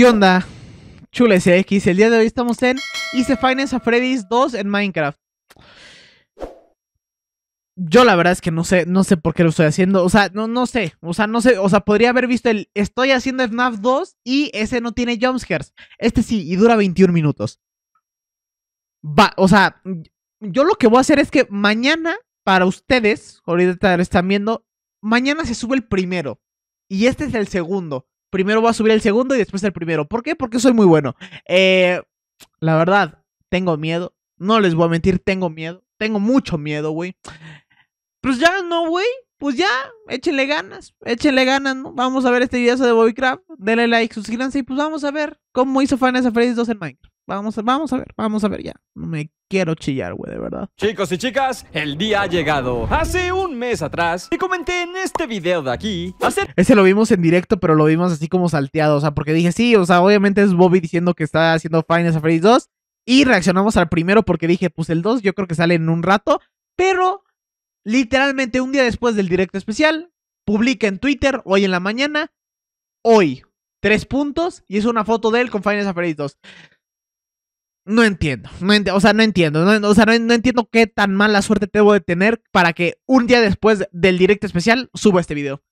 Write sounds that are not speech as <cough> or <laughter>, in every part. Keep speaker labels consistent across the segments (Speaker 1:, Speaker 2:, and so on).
Speaker 1: ¿Qué onda? Chules X, el día de hoy estamos en Easy Finance a Freddy's 2 en Minecraft. Yo la verdad es que no sé, no sé por qué lo estoy haciendo, o sea, no, no sé, o sea, no sé, o sea, podría haber visto el estoy haciendo FNAF 2 y ese no tiene jumpscares, este sí, y dura 21 minutos. Va, o sea, yo lo que voy a hacer es que mañana, para ustedes, ahorita lo están viendo, mañana se sube el primero y este es el segundo primero voy a subir el segundo y después el primero. ¿Por qué? Porque soy muy bueno. Eh, la verdad, tengo miedo. No les voy a mentir, tengo miedo. Tengo mucho miedo, güey. Pues ya, no, güey. Pues ya, échenle ganas, échenle ganas, ¿no? Vamos a ver este video de Bobby Craft. denle like, suscríbanse y pues vamos a ver cómo hizo a Freddy's 2 en Minecraft. Vamos a, vamos a ver, vamos a ver ya. No Me quiero chillar, güey, de verdad.
Speaker 2: Chicos y chicas, el día ha llegado. Hace un mes atrás, te comenté en este video de aquí.
Speaker 1: Ese lo vimos en directo, pero lo vimos así como salteado. O sea, porque dije, sí, o sea, obviamente es Bobby diciendo que está haciendo Final Fantasy 2. Y reaccionamos al primero porque dije, pues el 2 yo creo que sale en un rato. Pero, literalmente, un día después del directo especial, publica en Twitter, hoy en la mañana, hoy, tres puntos, y es una foto de él con Final Fantasy 2. No entiendo, no o sea, no entiendo, no, o sea, no, entiendo qué tan mala suerte debo de tener para que un día después del directo especial suba este video.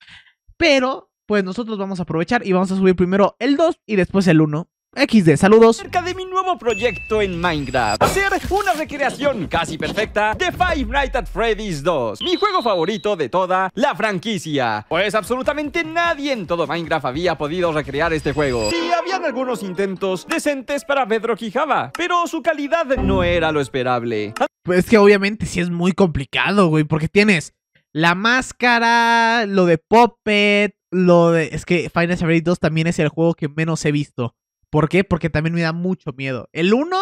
Speaker 1: Pero, pues nosotros vamos a aprovechar y vamos a subir primero el 2 y después el 1 de
Speaker 2: saludos Cerca de mi nuevo proyecto en Minecraft Hacer una recreación casi perfecta De Five Nights at Freddy's 2 Mi juego favorito de toda la franquicia Pues absolutamente nadie en todo Minecraft había podido recrear este juego Y habían algunos intentos decentes para Pedro Quijaba Pero su calidad no era lo esperable
Speaker 1: Es que obviamente sí es muy complicado, güey Porque tienes la máscara, lo de poppet, lo de... Es que Five Nights at Freddy's 2 también es el juego que menos he visto ¿Por qué? Porque también me da mucho miedo. El 1,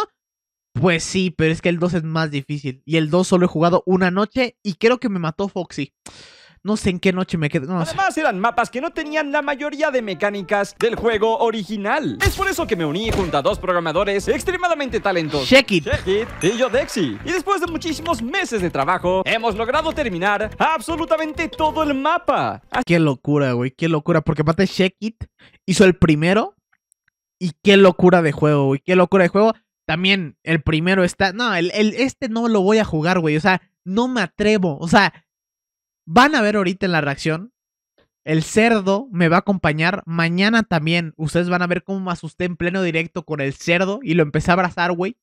Speaker 1: pues sí, pero es que el 2 es más difícil. Y el 2 solo he jugado una noche y creo que me mató Foxy. No sé en qué noche me quedé. No Además,
Speaker 2: eran mapas que no tenían la mayoría de mecánicas del juego original. Es por eso que me uní junto a dos programadores extremadamente talentosos. Check it. y yo Dexy. Y después de muchísimos meses de trabajo, hemos logrado terminar absolutamente todo el mapa.
Speaker 1: Qué locura, güey. Qué locura. Porque aparte Check It hizo el primero y qué locura de juego, güey. Qué locura de juego. También el primero está. No, el, este no lo voy a jugar, güey. O sea, no me atrevo. O sea, van a ver ahorita en la reacción. El cerdo me va a acompañar. Mañana también. Ustedes van a ver cómo me asusté en pleno directo con el cerdo y lo empecé a abrazar, güey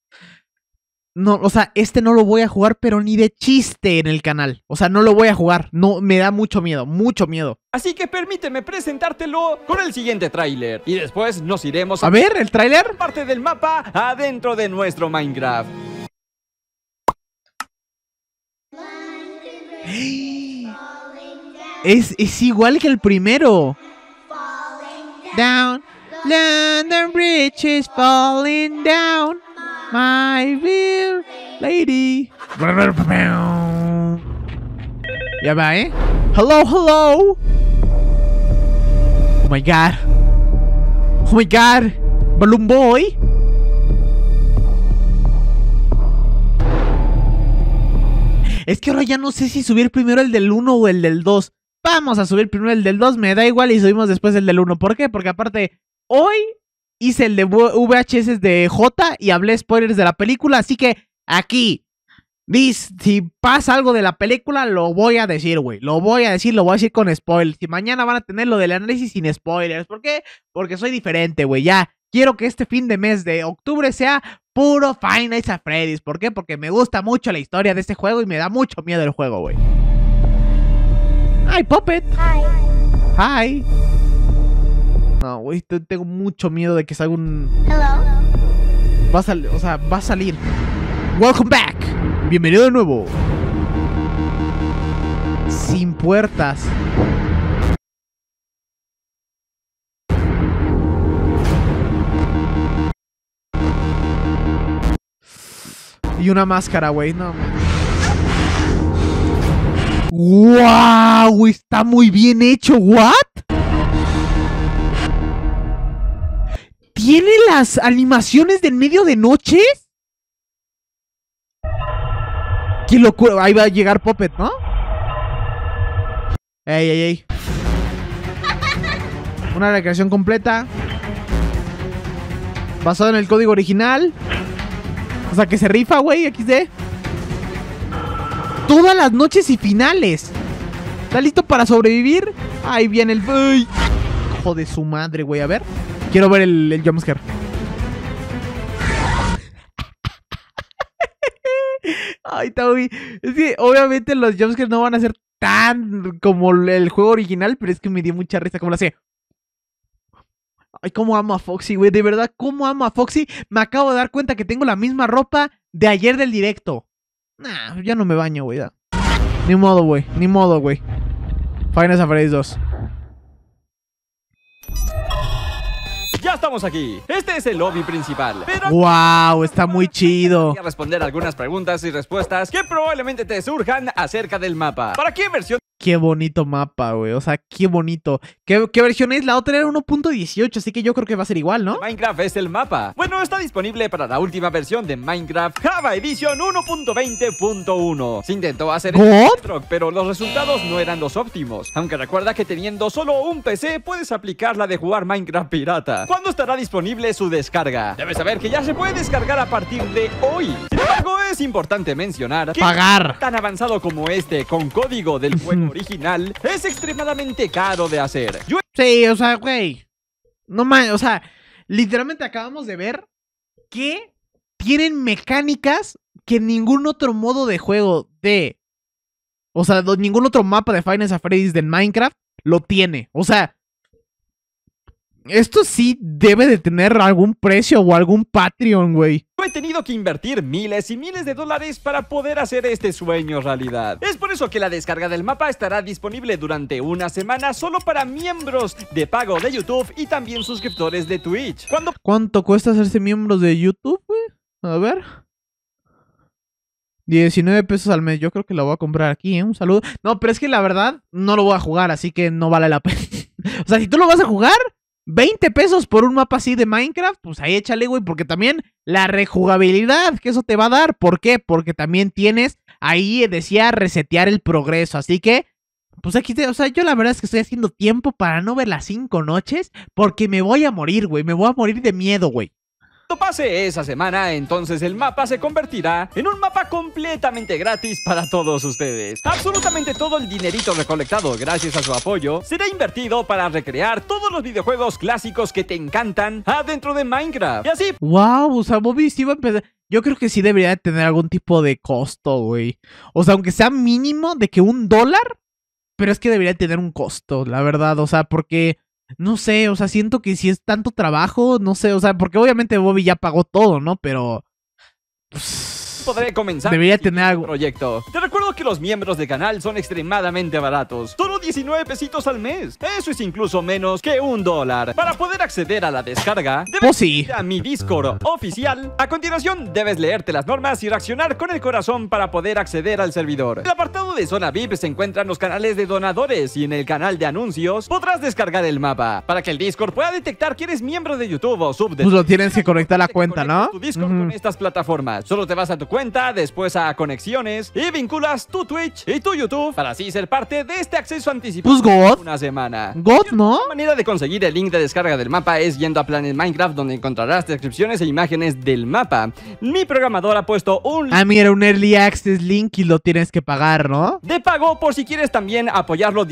Speaker 1: no, o sea, este no lo voy a jugar, pero ni de chiste en el canal. O sea, no lo voy a jugar. No, me da mucho miedo, mucho miedo.
Speaker 2: Así que permíteme presentártelo con el siguiente tráiler. Y después nos iremos a... ver, ¿el tráiler? Parte del mapa adentro de nuestro Minecraft.
Speaker 1: <gasps> Es, es igual que el primero. Down, London Bridge is falling down. My Beer Lady. Ya va, ¿eh? Hello, hello. Oh my god. Oh my god. Balloon Boy. Es que ahora ya no sé si subir primero el del 1 o el del 2. Vamos a subir primero el del 2, me da igual y subimos después el del 1. ¿Por qué? Porque aparte, hoy hice el de VHS de J y hablé spoilers de la película, así que aquí, si pasa algo de la película, lo voy a decir, güey. Lo voy a decir, lo voy a decir con spoilers. Y mañana van a tener lo del análisis sin spoilers. ¿Por qué? Porque soy diferente, güey. Ya, quiero que este fin de mes de octubre sea puro Final a Freddy's. ¿Por qué? Porque me gusta mucho la historia de este juego y me da mucho miedo el juego, güey. Hi, Puppet. Hi. Hi. No, güey, tengo mucho miedo de que salga un. Hello. Va a salir, o sea, va a salir. Welcome back. Bienvenido de nuevo. Sin puertas. Y una máscara, güey. No. ¡Wow! Está muy bien hecho. ¿What? ¿Tiene las animaciones de en medio de noche? Qué locura. Ahí va a llegar Puppet, ¿no? Ey, ey, ey. Una recreación completa. Basada en el código original. O sea, que se rifa, güey, XD. Todas las noches y finales. ¿Está listo para sobrevivir? Ahí viene el... Hijo de su madre, güey, a ver. Quiero ver el, jumpscare. Ay, Toby. Es que obviamente los jumpscares no van a ser tan como el juego original, pero es que me dio mucha risa como lo hacía. Ay, cómo amo a Foxy, güey. De verdad, cómo amo a Foxy. Me acabo de dar cuenta que tengo la misma ropa de ayer del directo. Nah, ya no me baño, güey. Ni modo, güey. Ni modo, güey. Final Fantasy 2.
Speaker 2: estamos aquí. Este es el lobby principal. Pero
Speaker 1: wow, está muy chido. Voy a
Speaker 2: responder algunas preguntas y respuestas que probablemente te surjan acerca del mapa. ¿Para qué versión
Speaker 1: Qué bonito mapa, güey. O sea, qué bonito. ¿Qué, versión es? La otra era 1.18, así que yo creo que va a ser igual, ¿no?
Speaker 2: Minecraft es el mapa. Bueno, está disponible para la última versión de Minecraft Java Edition 1.20.1. Se intentó hacer otro, pero los resultados no eran los óptimos. Aunque recuerda que teniendo solo un PC puedes aplicar la de jugar Minecraft pirata. ¿Cuándo estará disponible su descarga? Debes saber que ya se puede descargar a partir de hoy es importante mencionar que pagar tan avanzado como este con código del juego original es extremadamente caro de hacer.
Speaker 1: Sí, o sea, güey. No mames, o sea, literalmente acabamos de ver que tienen mecánicas que ningún otro modo de juego de o sea, ningún otro mapa de Final Fantasy de Minecraft lo tiene. O sea, esto sí debe de tener algún precio o algún Patreon, güey
Speaker 2: he tenido que invertir miles y miles de dólares para poder hacer este sueño realidad. Es por eso que la descarga del mapa estará disponible durante una semana solo para miembros de pago de YouTube y también suscriptores de Twitch.
Speaker 1: ¿Cuánto cuesta hacerse miembro de YouTube, A ver. 19 pesos al mes. Yo creo que la voy a comprar aquí, ¿eh? Un saludo. No, pero es que la verdad no lo voy a jugar, así que no vale la <laughs> pena. o sea, si tú lo vas a jugar, 20 pesos por un mapa así de Minecraft, pues ahí échale, güey, porque también la rejugabilidad que eso te va a dar. ¿Por qué? Porque también tienes, ahí eh, decía, resetear el progreso. Así que, pues aquí, o sea, yo la verdad es que estoy haciendo tiempo para no ver las cinco noches, porque me voy a morir, güey, me voy a morir de miedo, güey
Speaker 2: pase esa semana, entonces el mapa se convertirá en un mapa completamente gratis para todos ustedes. Absolutamente todo el dinerito recolectado gracias a su apoyo será invertido para recrear todos los videojuegos clásicos que te encantan adentro de Minecraft. Y así...
Speaker 1: ¡Wow! O sea, Bobby iba a empezar... Yo creo que sí debería tener algún tipo de costo, güey. O sea, aunque sea mínimo de que un dólar, pero es que debería tener un costo, la verdad. O sea, porque no sé, o sea, siento que si es tanto trabajo, no sé, o sea, porque obviamente Bobby ya pagó todo, ¿no? Pero...
Speaker 2: Pues, podré comenzar. Debería tener algo. Proyecto. Te recuerdo que los miembros de canal son extremadamente baratos. Solo 19 pesitos al mes. Eso es incluso menos que un dólar. Para poder acceder a la descarga, debes pues ir a mi Discord oficial. A continuación, debes leerte las normas y reaccionar con el corazón para poder acceder al servidor. El apartado de zona VIP se encuentra en los canales de donadores y en el canal de anuncios podrás descargar el mapa para que el Discord pueda detectar que eres miembro de YouTube o sub de... Pues
Speaker 1: lo tienes que conectar la cuenta, ¿no? Tu Discord con
Speaker 2: estas plataformas. Solo te vas a tu cuenta, después a conexiones y vinculas tu Twitch y tu YouTube para así ser parte de este acceso anticipado. Pues God. Una semana. God, ¿no? La manera de conseguir el link de descarga del mapa es yendo a Planet Minecraft donde encontrarás descripciones e imágenes del mapa. Mi programador ha puesto un... ah, mira, un Early
Speaker 1: Access link y lo tienes que pagar, ¿no?
Speaker 2: De pago por si quieres también apoyarlo.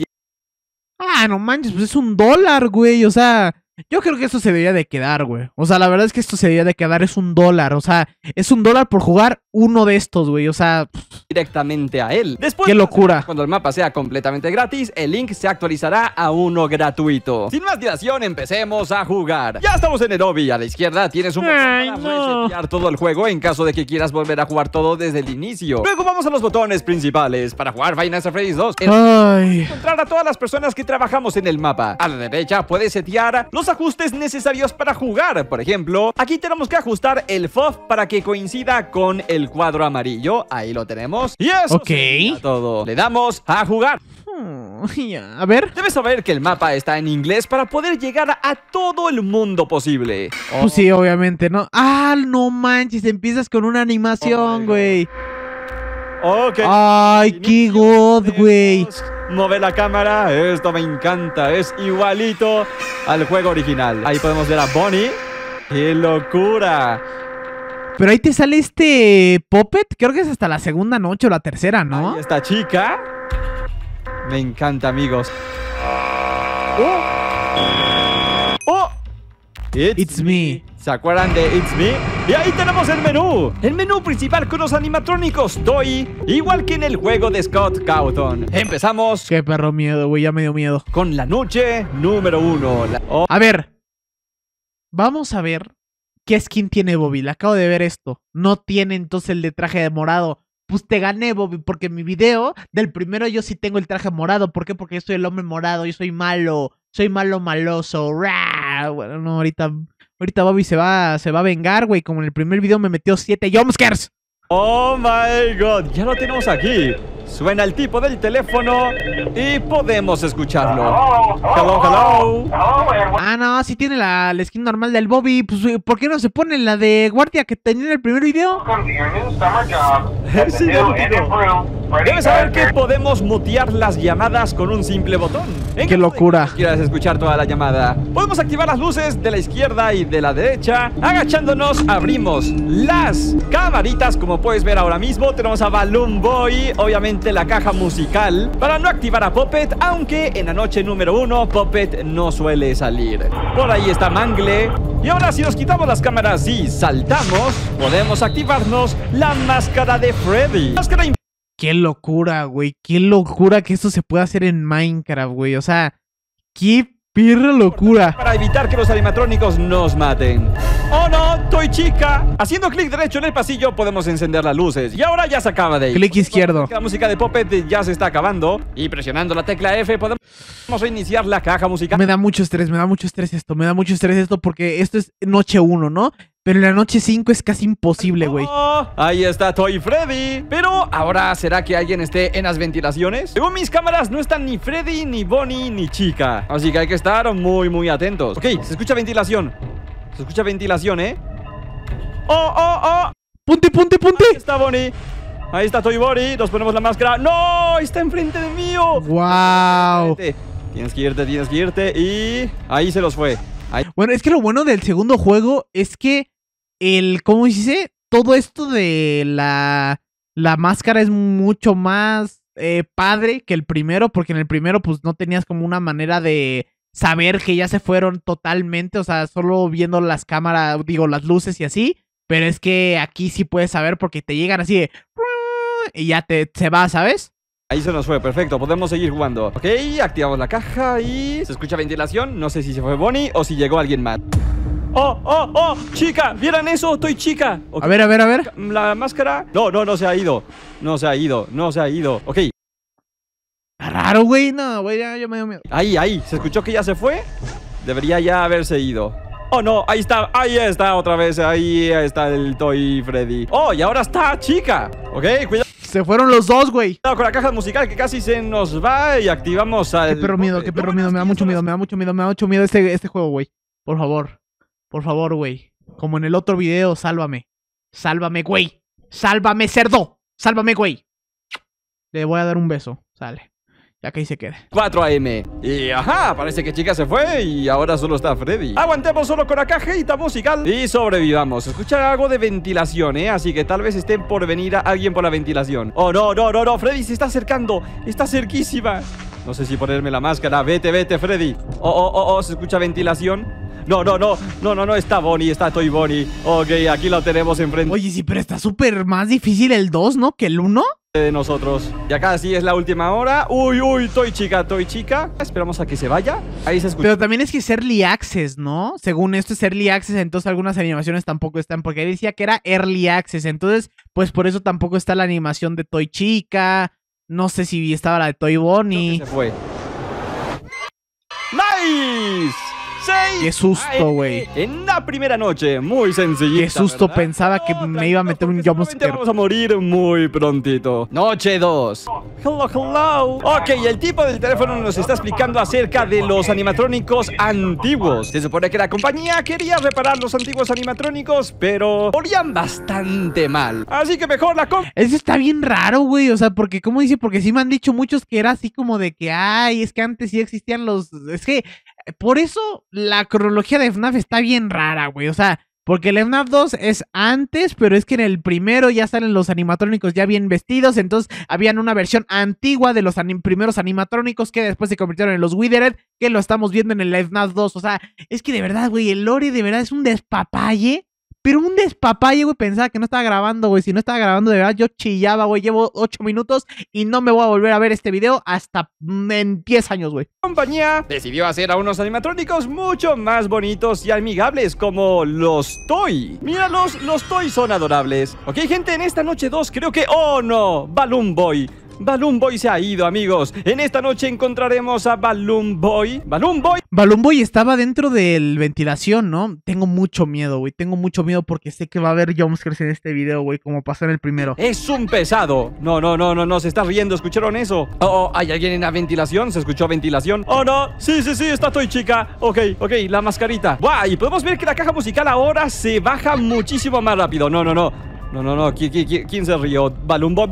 Speaker 1: Ah, no manches, pues es un dólar, güey, o sea... Yo creo que esto se debería de quedar, güey. O sea, la verdad es que esto se debería de quedar. Es un dólar. O sea, es un dólar por jugar uno de estos, güey. O
Speaker 2: sea... Directamente a él. Después... ¡Qué locura! Cuando el mapa sea completamente gratis, el link se actualizará a uno gratuito. Sin más dilación, empecemos a jugar. Ya estamos en el lobby. A la izquierda tienes un botón para todo el juego en caso de que quieras volver a jugar todo desde el inicio. Luego vamos a los botones principales para jugar Final Fantasy 2. ¡Ay! Encontrar a todas las personas que trabajamos en el mapa. A la derecha puedes setear ajustes necesarios para jugar. Por ejemplo, aquí tenemos que ajustar el FOF para que coincida con el cuadro amarillo. Ahí lo tenemos. Y eso okay. todo. Le damos a jugar.
Speaker 1: Hmm, <laughs>
Speaker 2: a ver. Debes saber que el mapa está en inglés para poder llegar a todo el mundo posible. Pues
Speaker 1: sí, obviamente, ¿no? Ah, no manches, empiezas con una animación, güey.
Speaker 2: Okay. Oh, ¡Ay, qué god, güey! Mueve la cámara, esto me encanta, es igualito al juego original. Ahí podemos ver a Bonnie. ¡Qué locura!
Speaker 1: Pero ahí te sale este Poppet, creo que es hasta la segunda noche o la tercera, ¿no? esta chica.
Speaker 2: Me encanta, amigos. Oh. It's, me. ¿Se acuerdan de It's Me? Y ahí tenemos el menú. El menú principal con los animatrónicos Toy, igual que en el juego de Scott Cawthon.
Speaker 1: Empezamos. Qué perro miedo, güey, ya me dio
Speaker 2: miedo. Con la noche número uno. Oh. A ver.
Speaker 1: Vamos a ver qué skin tiene Bobby. Le acabo de ver esto. No tiene entonces el de traje de morado pues te gané, Bobby, porque en mi video del primero yo sí tengo el traje morado. ¿Por qué? Porque yo soy el hombre morado, yo soy malo, soy malo maloso. ¡Rah! bueno, ahorita, ahorita Bobby se va, se va a vengar, güey. Como en el primer video me metió siete jumpscares.
Speaker 2: Oh my god, ya lo tenemos aquí. Suena el tipo del teléfono y podemos escucharlo. Hello, hello.
Speaker 1: Ah, no, si tiene la, skin normal del Bobby. Pues, eh, ¿por qué no se pone la de guardia que tenía en el primer video?
Speaker 2: <laughs> sí, Debes saber que podemos mutear las llamadas con un simple botón. ¡Qué locura! Si quieres escuchar toda la llamada. Podemos activar las luces de la izquierda y de la derecha. Agachándonos, abrimos las camaritas. Como puedes ver ahora mismo, tenemos a Balloon Boy, obviamente la caja musical para no activar a Poppet aunque en la noche número uno, Poppet no suele salir. Por ahí está Mangle. Y ahora si nos quitamos las cámaras y saltamos, podemos activarnos la máscara de Freddy. Máscara
Speaker 1: Qué locura, güey. Qué locura que esto se pueda hacer en Minecraft, güey. O sea, qué Pirra locura.
Speaker 2: Para evitar que los animatrónicos nos maten. ¡Oh no! ¡Toy chica! Haciendo clic derecho en el pasillo podemos encender las luces. Y ahora ya se acaba de ir. Clic izquierdo. La música de Poppet ya se está acabando. Y presionando la tecla F podemos iniciar la caja musical.
Speaker 1: Me da mucho estrés, me da mucho estrés esto. Me da mucho estrés esto porque esto es noche uno, ¿no? Pero en la noche 5 es casi imposible, güey.
Speaker 2: Oh, ahí está Toy Freddy. Pero ahora, ¿será que alguien esté en las ventilaciones? Según mis cámaras, no están ni Freddy, ni Bonnie, ni Chica. Así que hay que estar muy, muy atentos. Ok, se escucha ventilación. Se escucha ventilación, ¿eh? ¡Oh, oh, oh! oh punte punte, punte! Ahí está Bonnie. Ahí está Toy Bonnie. Nos ponemos la máscara. ¡No! ¡Está enfrente de mí ¡Wow! Oh. Tienes que irte, tienes que irte. Y ahí se los fue. Bueno, es que lo bueno del segundo juego
Speaker 1: es que el, ¿cómo dice? Todo esto de la, la máscara es mucho más eh, padre que el primero, porque en el primero pues no tenías como una manera de saber que ya se fueron totalmente, o sea, solo viendo las cámaras, digo, las luces y así, pero es que aquí sí puedes saber porque te llegan así de...
Speaker 2: Y ya te, se va, ¿sabes? Ahí se nos fue, perfecto, podemos seguir jugando. Ok, activamos la caja y... ¿Se escucha ventilación? No sé si se fue Bonnie o si llegó alguien más. ¡Oh, oh, oh! ¡Chica! ¿Vieran eso? ¡Estoy chica! A ver, a ver, a ver. ¿La máscara? No, no, no se ha ido. No se ha ido, no se ha ido. Ok. Raro, güey. No, güey, ya, me dio miedo. Ahí, ahí. ¿Se escuchó que ya se fue? Debería ya haberse ido. Oh, no, ahí está, ahí está otra vez, ahí está el Toy Freddy. Oh, y ahora está chica. Ok, cuidado. Se fueron los dos, güey. con la caja musical que casi se nos va y activamos al... Qué perro
Speaker 1: miedo, qué perro miedo, me da mucho miedo, me da mucho miedo, me da mucho miedo este, este juego, güey. Por favor. Por favor, güey. Como en el otro video, sálvame. Sálvame, güey. Sálvame, cerdo. Sálvame, güey. Le voy a dar un beso. Sale.
Speaker 2: Ya que ahí se quede. 4 AM. Y ajá, parece que chica se fue y ahora solo está Freddy. Aguantemos solo con la cajita musical y sobrevivamos. Escucha algo de ventilación, ¿eh? Así que tal vez estén por venir a alguien por la ventilación. Oh, no, no, no, no. Freddy se está acercando. Está cerquísima. No sé si ponerme la máscara. Vete, vete, Freddy. Oh, oh, oh, oh. Se escucha ventilación. No, no, no, no, no, no, está Bonnie, está Toy Bonnie. Ok, aquí lo tenemos enfrente. Oye, sí, pero está
Speaker 1: súper más difícil el 2, ¿no? Que el
Speaker 2: 1 de nosotros. Y acá sí es la última hora. Uy, uy, Toy Chica, Toy Chica. Esperamos a que se vaya. Ahí se escucha. Pero
Speaker 1: también es que es Early Access, ¿no? Según esto es Early Access, entonces algunas animaciones tampoco están, porque decía que era Early Access. Entonces, pues por eso tampoco está la animación de Toy Chica. No sé si estaba la de Toy Bonnie. Se fue. ¡Nice! Qué susto, güey.
Speaker 2: En la primera noche, muy sencillita. Qué susto,
Speaker 1: pensaba que
Speaker 2: me iba a meter un jumpscare. Vamos a morir muy prontito. Noche 2. Hello, hello. Ok, el tipo del teléfono nos está explicando acerca de los animatrónicos antiguos. Se supone que la compañía quería reparar los antiguos animatrónicos, pero Morían bastante mal. Así que mejor la compra. Eso está
Speaker 1: bien raro, güey. O sea, porque, ¿cómo dice, porque sí me han dicho muchos que era así como de que, ay, es que antes sí existían los. Es que por eso la cronología de FNAF está bien rara, güey. O sea, porque el FNAF 2 es antes, pero es que en el primero ya salen los animatrónicos ya bien vestidos. Entonces, habían una versión antigua de los primeros animatrónicos que después se convirtieron en los Withered, que lo estamos viendo en el FNAF 2. O sea, es que de verdad, güey, el lore de verdad es un despapalle pero un despapalle, güey, pensaba que no estaba grabando, güey. Si no estaba grabando, de verdad, yo chillaba, güey. Llevo 8 minutos y no me voy a volver a ver este video hasta mm, en 10 años, güey.
Speaker 2: Compañía decidió hacer a unos animatrónicos mucho más bonitos y amigables, como los Toy. Míralos, los Toy son adorables. Ok, gente, en esta noche 2 creo que... ¡Oh, no! Balloon Boy Balloon Boy se ha ido, amigos. En esta noche encontraremos a Balloon Boy. Balloon Boy.
Speaker 1: Balloon Boy estaba dentro del ventilación, ¿no? Tengo mucho miedo, güey. Tengo mucho miedo porque sé que va a haber jumpscares en este video, güey, como pasó en el primero.
Speaker 2: Es un pesado. No, no, no, no, no. Se está riendo. ¿Escucharon eso? Oh, oh, ¿hay alguien en la ventilación? ¿Se escuchó ventilación? Oh, no. Sí, sí, sí. Está estoy Chica. Ok, ok. La mascarita. Guay. Podemos ver que la caja musical ahora se baja muchísimo más rápido. No, no, no. No, no, no. quién se rió? Balloon Boy.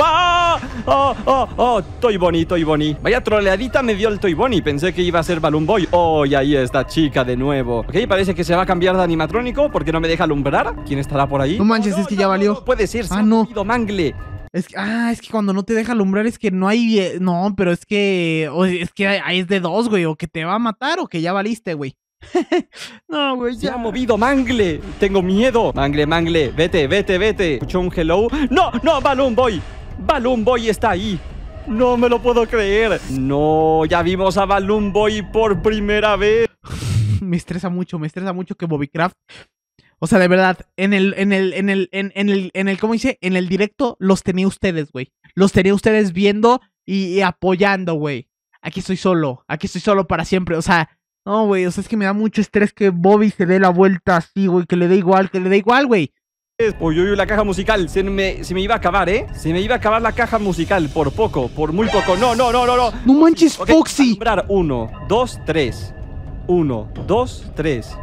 Speaker 2: ¡Oh, oh, oh! Toy Bonnie, Toy Bonnie. Vaya troleadita me dio el Toy Bonnie. Pensé que iba a ser Balloon Boy. ¡Oh! Y ahí está chica de nuevo. Ok, parece que se va a cambiar de animatrónico porque no me deja alumbrar. ¿Quién estará por ahí? No manches, es que ya valió. puede ser. Se ah, no. Mangle.
Speaker 1: Es que, ah, es que cuando no te deja alumbrar es que no hay. Eh, no, pero es que. es que ahí es de dos, güey. O que te va a matar o que ya valiste, güey.
Speaker 2: <laughs> no, güey, ya. ha movido, Mangle. Tengo miedo. Mangle, Mangle, vete, vete, vete. Escuchó un hello. No, no, Balloon Boy. Balloon Boy está ahí. No me lo puedo creer. No, ya vimos a Balloon Boy por primera vez.
Speaker 1: <laughs> me estresa mucho, me estresa mucho que Bobbycraft. O sea, de verdad, en el, en el, en el, en, el, en el, ¿cómo dice? En el directo los tenía ustedes, güey. Los tenía ustedes viendo y apoyando, güey. Aquí estoy solo, aquí estoy solo para siempre. O sea, no, güey, o sea, es que me da mucho estrés que Bobby se dé la vuelta así, güey, que le dé
Speaker 2: igual, que le dé igual, güey. yo uy, la caja musical. Se me, se me, iba a acabar, ¿eh? Se me iba a acabar la caja musical. Por poco, por muy poco. No, no, no, no, no. No manches, Foxy. comprar uno, dos, tres. Uno, dos, tres.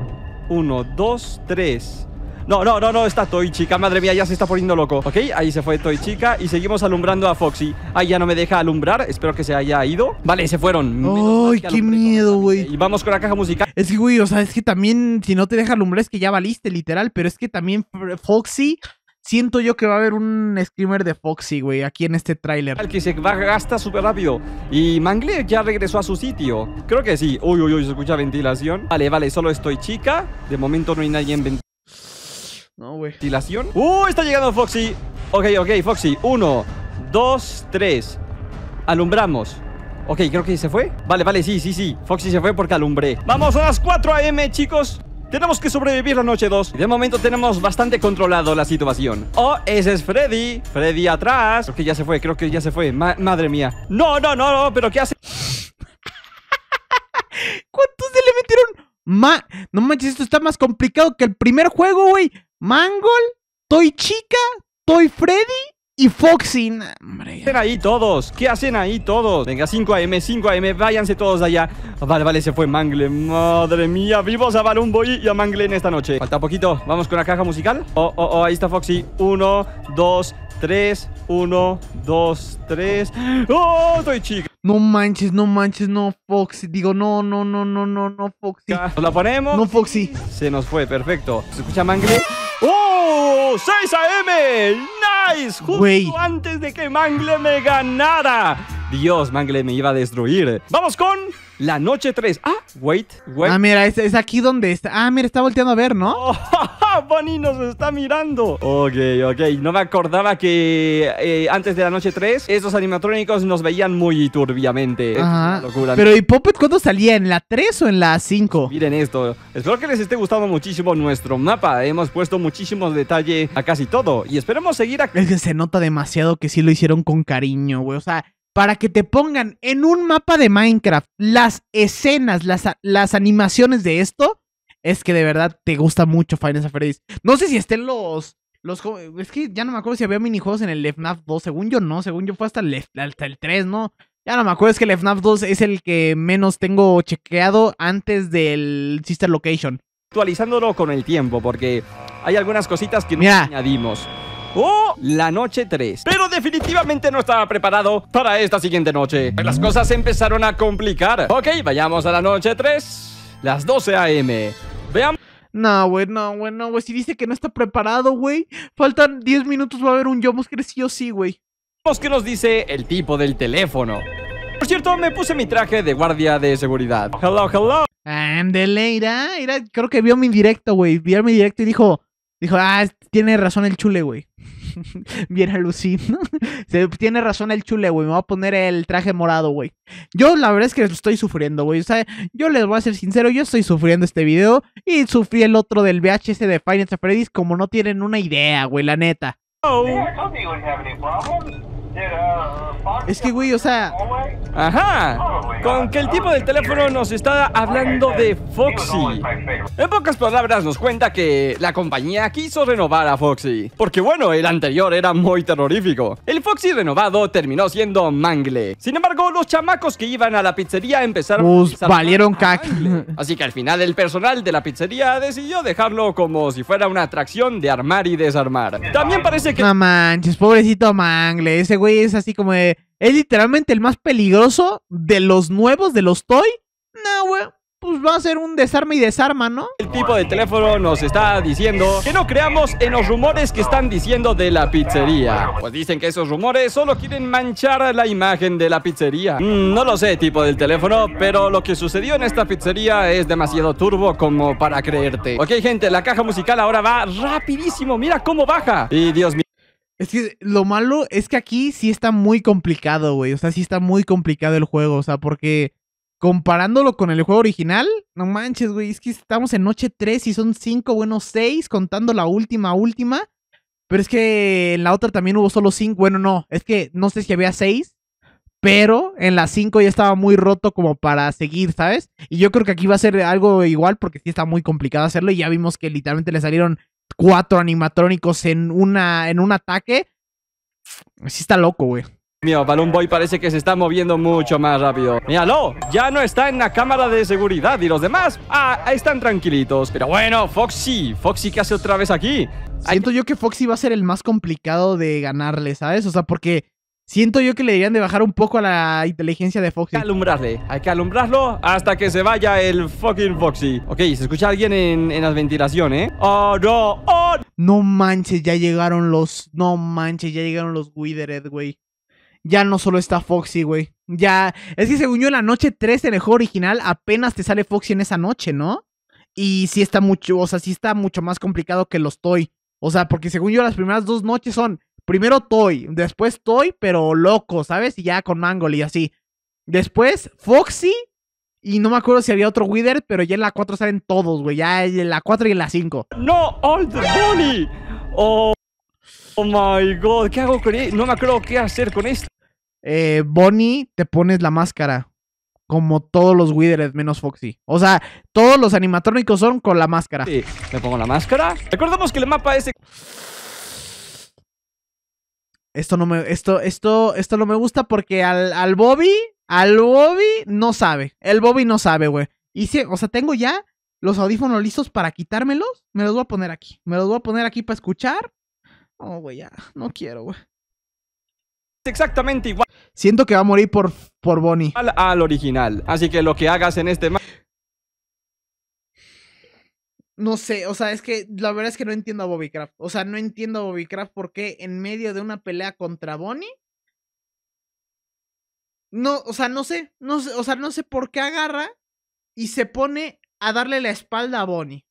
Speaker 2: Uno, dos, tres. No, no, no, no, está Toy Chica. Madre mía, ya se está poniendo loco. Ok, ahí se fue Toy Chica. Y seguimos alumbrando a Foxy. Ahí ya no me deja alumbrar. Espero que se haya ido. Vale, se fueron. ¡Ay, qué
Speaker 1: miedo, güey! Y vamos con la caja musical. Es que, güey, o sea, es que también si no te deja alumbrar es que ya valiste, literal. Pero es que también Foxy siento yo que va a haber un screamer de Foxy, güey, aquí
Speaker 2: en este tráiler. El que se va, gasta súper rápido. Y Mangle ya regresó a su sitio. Creo que sí. Uy, uy, uy, se escucha ventilación. Vale, vale, solo estoy chica. De momento no hay nadie en ventilación. No, güey. ¡Uh! Está llegando Foxy. Ok, ok, Foxy. Uno, dos, tres. Alumbramos. Ok, creo que se fue. Vale, vale, sí, sí, sí. Foxy se fue porque alumbré. Vamos a las 4 a.m., chicos. Tenemos que sobrevivir la noche 2 De momento tenemos bastante controlado la situación Oh, ese es Freddy Freddy atrás Creo que ya se fue, creo que ya se fue Madre mía No, no, no, no, pero ¿qué hace? <laughs> ¿Cuántos se le metieron? Ma no manches, esto está más complicado que el primer juego, güey Mangol, Toy Chica, Toy Freddy y Foxy. hombre, ¿Qué hacen ahí todos? ¿Qué hacen ahí todos? Venga, 5am, 5am, váyanse todos de allá. Vale, vale, se fue Mangle. Madre mía, vivos a Boy y a Mangle en esta noche. Falta poquito. Vamos con la caja musical. Oh, oh, oh, ahí está Foxy. Uno, dos, 3, 1, 2, 3. ¡Oh, estoy chica!
Speaker 1: No manches, no manches, no, Foxy. Digo,
Speaker 2: no, no, no, no, no, no, Foxy. ¿Nos la ponemos? No, Foxy. Se nos fue, perfecto. ¿Se escucha Mangle? ¡Oh! ¡6 AM! ¡Nice! Justo antes de que Mangle me ganara. Dios, Mangle me iba a destruir. ¡Vamos con la noche 3! Ah, wait, wait. Ah, mira, es, aquí donde está.
Speaker 1: Ah, mira, está volteando a ver, ¿no? Oh, <laughs>
Speaker 2: Bonnie nos está mirando. Ok, ok. No me acordaba que eh, antes de la noche 3, esos animatrónicos nos veían muy turbiamente. Ajá. locura. Pero ¿y Puppet cuándo
Speaker 1: salía? ¿En la 3 o en la 5?
Speaker 2: Miren esto. Espero que les esté gustando muchísimo nuestro mapa. Hemos puesto muchísimos detalle a casi todo. Y esperemos seguir a... Es
Speaker 1: que se nota demasiado que sí lo hicieron con cariño, güey. O sea, para que te pongan en un mapa de Minecraft las escenas, las, las animaciones de esto, es que de verdad te gusta mucho Final Fantasy. No sé si estén los, los... Es que ya no me acuerdo si había minijuegos en el FNAF 2. Según yo, no. Según yo fue hasta el, el 3, ¿no? Ya no me acuerdo. Es que el FNAF 2 es el que menos tengo
Speaker 2: chequeado antes del Sister Location. Actualizándolo con el tiempo, porque hay algunas cositas que no añadimos o la noche 3. Pero definitivamente no estaba preparado para esta siguiente noche. Las cosas empezaron a complicar. Ok, vayamos a la noche 3, las 12 a.m. Veamos.
Speaker 1: No, güey, no, güey, Si
Speaker 2: dice que no está preparado, güey, faltan 10 minutos, va a
Speaker 1: haber un que sí o sí, güey.
Speaker 2: ¿Qué nos dice el tipo del teléfono? Por cierto, me puse mi traje de guardia de seguridad. Hello,
Speaker 1: hello. Ándele, irá, Creo que vio mi directo, güey. Vio mi directo y dijo, Dijo, ah, tiene razón el chule, güey. <laughs> Bien alucino. <laughs> tiene razón el chule, güey. Me voy a poner el traje morado, güey. Yo la verdad es que estoy sufriendo, güey. O sea, yo les voy a ser sincero, yo estoy sufriendo este video. Y sufrí el otro del VHS de Final Freddy's como no tienen una idea, güey, la neta.
Speaker 2: Oh. Es que, güey, o sea... Ajá. Con que el tipo del teléfono nos está hablando de Foxy. En pocas palabras nos cuenta que la compañía quiso renovar a Foxy. Porque bueno, el anterior era muy terrorífico. El Foxy renovado terminó siendo Mangle. Sin embargo, los chamacos que iban a la pizzería empezaron... Pues valieron
Speaker 1: caca. <laughs>
Speaker 2: Así que al final el personal de la pizzería decidió dejarlo como si fuera una atracción de armar y desarmar.
Speaker 1: También parece que... No manches, pobrecito Mangle. Ese güey es así como Es literalmente el más peligroso de los nuevos, de los Toy. No, güey. Pues va a ser un desarme y desarma, ¿no?
Speaker 2: El tipo de teléfono nos está diciendo que no creamos en los rumores que están diciendo de la pizzería. Pues dicen que esos rumores solo quieren manchar la imagen de la pizzería. Mm, no lo sé, tipo del teléfono, pero lo que sucedió en esta pizzería es demasiado turbo como para creerte. Ok, gente, la caja musical ahora va rapidísimo. Mira cómo baja. Y Dios mío. Es que lo malo es que aquí sí
Speaker 1: está muy complicado, güey. O sea, sí está muy complicado el juego. O sea, porque comparándolo con el juego original, no manches, güey. Es que estamos en noche 3 y son 5, bueno, 6, contando la última, última. Pero es que en la otra también hubo solo 5. Bueno, no, es que no sé si había 6. Pero en la 5 ya estaba muy roto como para seguir, ¿sabes? Y yo creo que aquí va a ser algo igual porque sí está muy complicado hacerlo. Y ya vimos que literalmente le salieron cuatro animatrónicos en, una, en un ataque, Así está loco, güey.
Speaker 2: Mío, Balloon Boy parece que se está moviendo mucho más rápido. Míralo, ya no está en la cámara de seguridad y los demás ah, están tranquilitos. Pero bueno, Foxy, Foxy, ¿qué hace otra vez aquí?
Speaker 1: Siento yo que Foxy va a ser el más complicado de ganarle, ¿sabes? O sea, porque Siento yo que le deberían de bajar un poco a la inteligencia de Foxy. Hay que alumbrarle, hay que alumbrarlo
Speaker 2: hasta que se vaya el fucking Foxy. Ok, se escucha alguien en, en las ventilaciones, ¿eh? ¡Oh, no!
Speaker 1: ¡Oh! No manches, ya llegaron los... No manches, ya llegaron los Withered, güey. Ya no solo está Foxy, güey. Ya... Es que según yo, la noche 3 en el juego original apenas te sale Foxy en esa noche, ¿no? Y sí está mucho... O sea, sí está mucho más complicado que los Toy. O sea, porque según yo, las primeras dos noches son Primero Toy, después Toy, pero loco, ¿sabes? Y ya con Mangol y así. Después Foxy, y no me acuerdo si había otro Withered, pero ya en la 4 salen todos, güey. Ya en la 4 y en la 5.
Speaker 2: ¡No! ¡Old Bonnie. Oh, oh, my God! ¿Qué hago con esto? No me acuerdo qué hacer con esto.
Speaker 1: Eh, Bonnie, te pones la máscara. Como todos los Withered, menos Foxy. O sea, todos los animatrónicos son con la máscara. Sí, me pongo la máscara. Recordamos
Speaker 2: que el mapa ese
Speaker 1: esto no me, esto, esto, esto no me gusta porque al, Bobby, al Bobby no sabe. El Bobby no sabe, güey. Y si, o sea, tengo ya los audífonos listos para quitármelos. Me los voy a poner aquí. Me los voy a poner aquí para escuchar. Oh, güey, ya. No quiero, güey.
Speaker 2: es Exactamente igual. Siento que va a morir por, por Bonnie. Al, al original. Así que lo que hagas en este...
Speaker 1: No sé, o sea, es que la verdad es que no entiendo a Bobby O sea, no entiendo a Bobby por porque en medio de una pelea contra Bonnie. No, o sea, no sé, no sé, o sea, no sé por qué agarra y se pone a darle la espalda a Bonnie.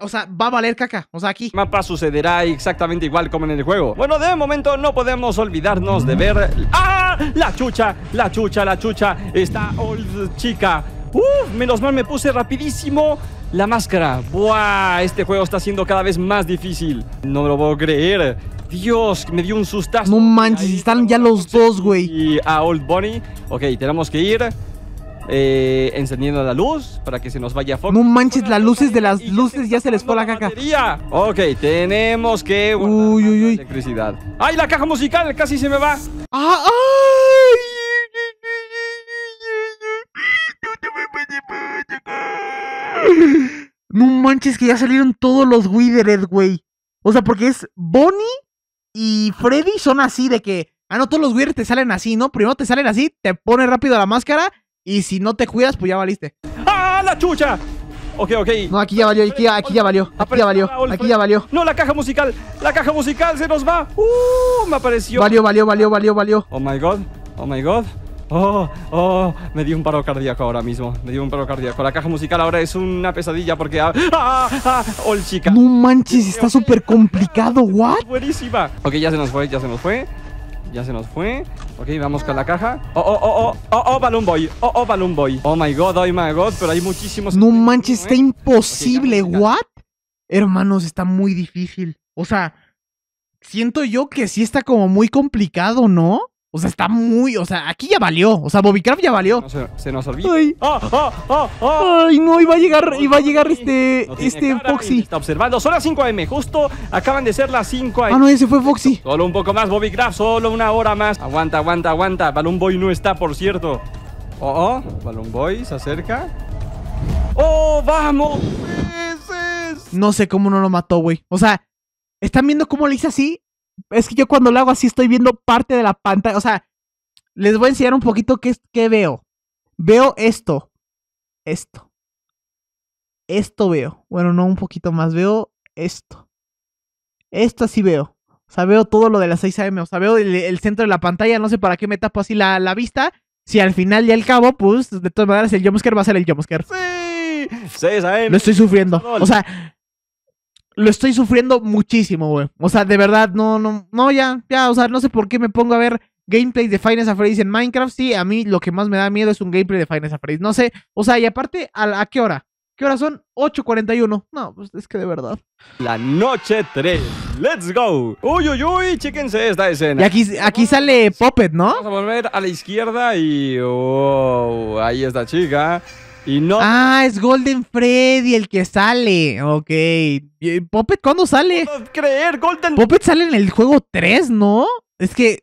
Speaker 1: o sea, va a valer caca.
Speaker 2: O sea, aquí. Mapa sucederá exactamente igual como en el juego. Bueno, de momento no podemos olvidarnos de ver. ¡Ah! La chucha, la chucha, la chucha. Está old chica. Uf, menos mal me puse rapidísimo la máscara. Buah, este juego está siendo cada vez más difícil. No me lo puedo creer. Dios, me dio un sustazo. No manches, están ya los dos, güey. Y a Old Bunny. Ok, tenemos que ir eh, encendiendo la luz para que se nos vaya fondo. No
Speaker 1: manches, las luces de las luces ya se les fue la caca.
Speaker 2: Día. Ok, tenemos que. Uy, uy, uy. Electricidad. ¡Ay, la caja musical! Casi se me va. ¡Ah! ah!
Speaker 1: No manches que ya salieron todos los Withered, güey. O sea, porque es Bonnie y Freddy son así de que... Ah, no, todos los Withered te salen así, ¿no? Primero te salen así, te pones rápido la máscara y si no te cuidas, pues ya valiste.
Speaker 2: ¡Ah, la chucha! Ok, ok. No, aquí ya valió, aquí, aquí ya valió, aquí ya valió, aquí ya valió. No, la caja musical, la caja musical se nos va. ¡Uh! Me apareció. Valió, valió, valió, valió, valió. Oh my god, oh my god. Oh, oh, me dio un paro cardíaco ahora mismo. Me dio un paro cardíaco. La caja musical ahora es una pesadilla porque. ¡Ah! ¡Ah! ah ¡Oh, chica!
Speaker 1: No manches, está súper complicado, <laughs> ¿what?
Speaker 2: Buenísima. Ok, ya se nos fue, ya se nos fue. Ya se nos fue. Ok, vamos con la caja. Oh, oh, oh, oh, oh, oh, Balloon Boy. Oh, oh, Balloon Boy. Oh my god, oh my god, pero hay muchísimos. No
Speaker 1: manches, está imposible, ¿what? Hermanos, está muy difícil. O sea, siento yo que sí está como muy complicado, ¿no? O sea, está muy. O sea, aquí ya valió. O sea, Bobbycraft ya valió.
Speaker 2: se, nos olvidó. Oh, oh, oh, Ay. no, iba a llegar, iba a llegar este. este Foxy. Está observando. Son las 5 AM, justo acaban de ser las 5 AM. Ah, no, ese fue Foxy. Solo un poco más, Bobbycraft, solo una hora más. Aguanta, aguanta, aguanta. Balloon Boy no está, por cierto. Oh, oh. Balloon Boy se acerca.
Speaker 1: ¡Oh, vamos! No sé cómo no lo mató, güey. O sea, están viendo cómo le hice así es que yo cuando lo hago así estoy viendo parte de la pantalla. O sea, les voy a enseñar un poquito qué, veo. Veo esto. Esto. Esto veo. Bueno, no un poquito más. Veo esto. Esto así veo. O sea, veo todo lo de las 6 AM. O sea, veo el, centro de la pantalla. No sé para qué me tapo así la, la vista. Si al final y al cabo, pues, de todas maneras, el jumpscare va a ser el jumpscare.
Speaker 2: ¡Sí! 6 AM. Lo estoy sufriendo. O sea,
Speaker 1: lo estoy sufriendo muchísimo, güey. O sea, de verdad, no, no, no, ya, ya, o sea, no sé por qué me pongo a ver gameplay de Final Fantasy en Minecraft. Sí, a mí lo que más me da miedo es un gameplay de Final Fantasy. No sé, o sea, y aparte, ¿a, qué hora? ¿Qué hora son? 8.41. No, pues es que de verdad.
Speaker 2: La noche 3. ¡Let's go! ¡Uy, uy, uy! Chéquense esta escena. Y aquí, sale Poppet, ¿no? Vamos a volver a la izquierda y... Oh, ahí está chica no. Ah, es Golden Freddy el que sale. Ok. ¿Poppet cuándo
Speaker 1: sale? No puedo creer, Golden. Poppet sale en el juego
Speaker 2: 3, ¿no? Es que.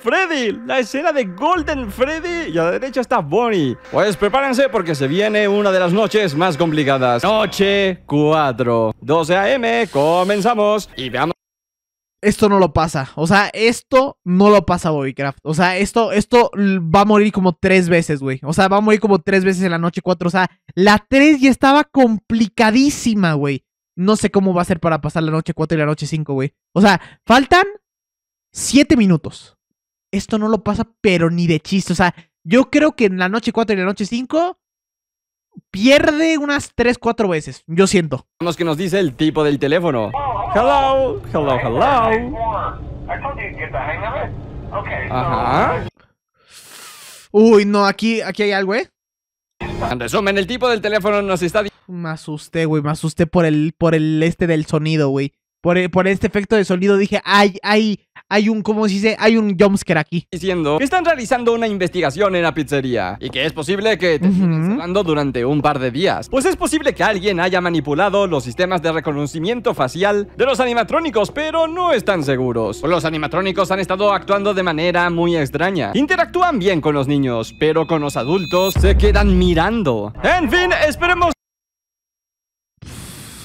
Speaker 2: Freddy, la escena de Golden Freddy y a la derecha está Bonnie. Pues prepárense porque se viene una de las noches más complicadas. Noche 4, 12 a.m. Comenzamos y veamos
Speaker 1: esto no lo pasa. O sea, esto no lo pasa Bobbycraft. O sea, esto, esto va a morir como tres veces, güey. O sea, va a morir como tres veces en la noche cuatro. O sea, la tres ya estaba complicadísima, güey. No sé cómo va a ser para pasar la noche cuatro y la noche cinco, güey. O sea, faltan siete minutos. Esto no lo pasa, pero ni de chiste. O sea, yo creo que en la noche cuatro y la noche cinco
Speaker 2: pierde unas tres, cuatro veces. Yo siento. Vamos que nos dice el tipo del teléfono. Hello, hello, hello. Ajá.
Speaker 1: Uy, no, aquí, aquí hay algo, ¿eh? En resumen, el
Speaker 2: tipo del teléfono nos está...
Speaker 1: Me asusté, güey, me asusté por el, por el este del sonido, güey. Por, por este efecto de sonido dije, ay, ay, hay un, ¿cómo se dice? Hay un jumpscare aquí.
Speaker 2: Diciendo que están realizando una investigación en la pizzería y que es posible que te uh durante un par de días. Pues es posible que alguien haya manipulado los sistemas de reconocimiento facial de los animatrónicos, pero no están seguros. Los animatrónicos han estado actuando de manera muy extraña. Interactúan bien con los niños, pero con los adultos se quedan mirando. En fin, esperemos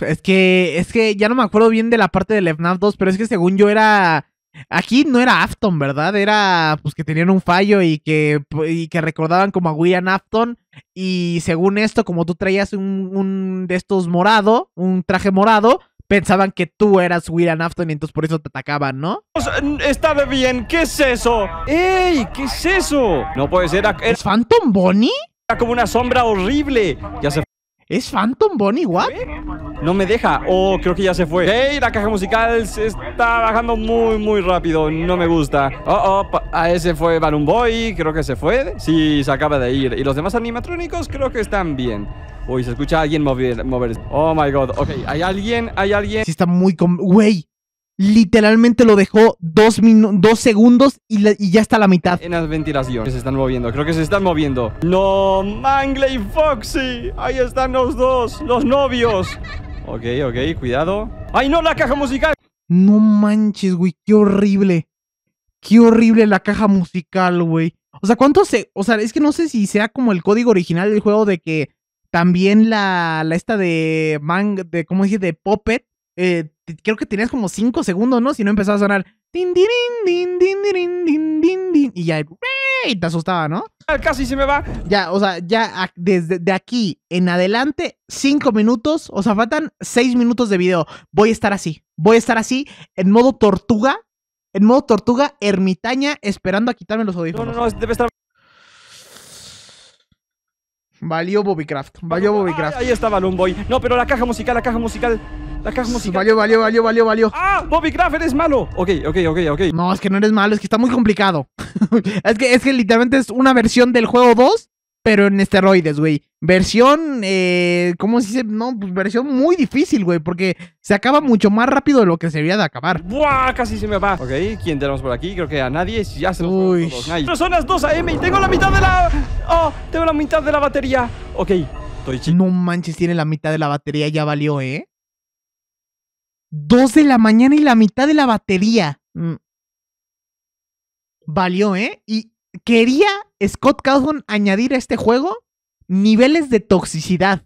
Speaker 1: es que es que ya no me acuerdo bien de la parte del FNAF 2, pero es que según yo era Aquí no era Afton, ¿verdad? Era pues que tenían un fallo y que, que recordaban como a William Afton. Y según esto, como tú traías un, de estos morado, un traje morado, pensaban que tú eras William Afton y entonces por eso te atacaban, ¿no?
Speaker 2: Pues, estaba bien, ¿qué es eso? ¡Ey! ¿Qué es eso? No puede ser. ¿Es Phantom Bonnie? Era como una sombra horrible. Ya ¿Es Phantom Bonnie? ¿What? No me deja. Oh, creo que ya se fue. Hey, la caja musical se está bajando muy, muy rápido. No me gusta. Oh, oh, a ah, ese fue Balloon Boy. Creo que se fue. Sí, se acaba de ir. Y los demás animatrónicos creo que están bien. Uy, se escucha a alguien mover, Oh my god. Ok, hay alguien, hay alguien. Sí, está
Speaker 1: muy. Güey, literalmente lo dejó dos, dos segundos y, ya está la
Speaker 2: mitad. En las ventilaciones se están moviendo, creo que se están moviendo. No, Mangley y Foxy, ahí están los dos, los novios. Ok, ok, cuidado. ¡Ay, no, la caja musical!
Speaker 1: No manches, güey, qué horrible. Qué horrible la caja musical, güey. O sea, ¿cuánto se...? O sea, es que no sé si sea como el código original del juego de que también la, la esta de... Man, de ¿Cómo dice? De poppet. Eh, creo que tenías como 5 segundos, ¿no? Si no empezaba a sonar... Din, din, din, din, din, din, din, Y ya, te asustaba, ¿no? Casi se me va. Ya, o sea, ya desde aquí en adelante, cinco minutos, o sea, faltan seis minutos de video. Voy a estar así, voy a estar así, en modo tortuga, en modo tortuga ermitaña, esperando a quitarme
Speaker 2: los audífonos. No, no, no, debe estar... Valió Bobbycraft, valió Bobbycraft. Ahí, ahí estaba Loomboy. No, pero la caja musical, la caja musical... La caja Valió, valió, valió, valió, valió. ¡Ah! Bobby Graff, eres malo. Ok, ok, ok, ok. No, es que no eres malo, es que está muy complicado. <laughs>
Speaker 1: es, que, es que literalmente es una versión del juego 2, pero en esteroides, güey. Versión, eh, ¿cómo se dice? No, pues versión muy difícil, güey, porque se acaba mucho más rápido de lo que se debería de acabar.
Speaker 2: ¡Buah! Casi se me va. Ok, ¿quién tenemos por aquí? Creo que a nadie. Ya se nos Uy. Son las 2 AM y tengo la mitad de la... ¡Oh! Tengo la mitad de la batería. Ok, estoy
Speaker 1: chido. No manches, tiene la mitad de la batería, ya valió, ¿eh? Dos de la mañana y la mitad de la batería. Mm. Valió, ¿eh? Y quería Scott Cawthon añadir a este juego niveles de toxicidad.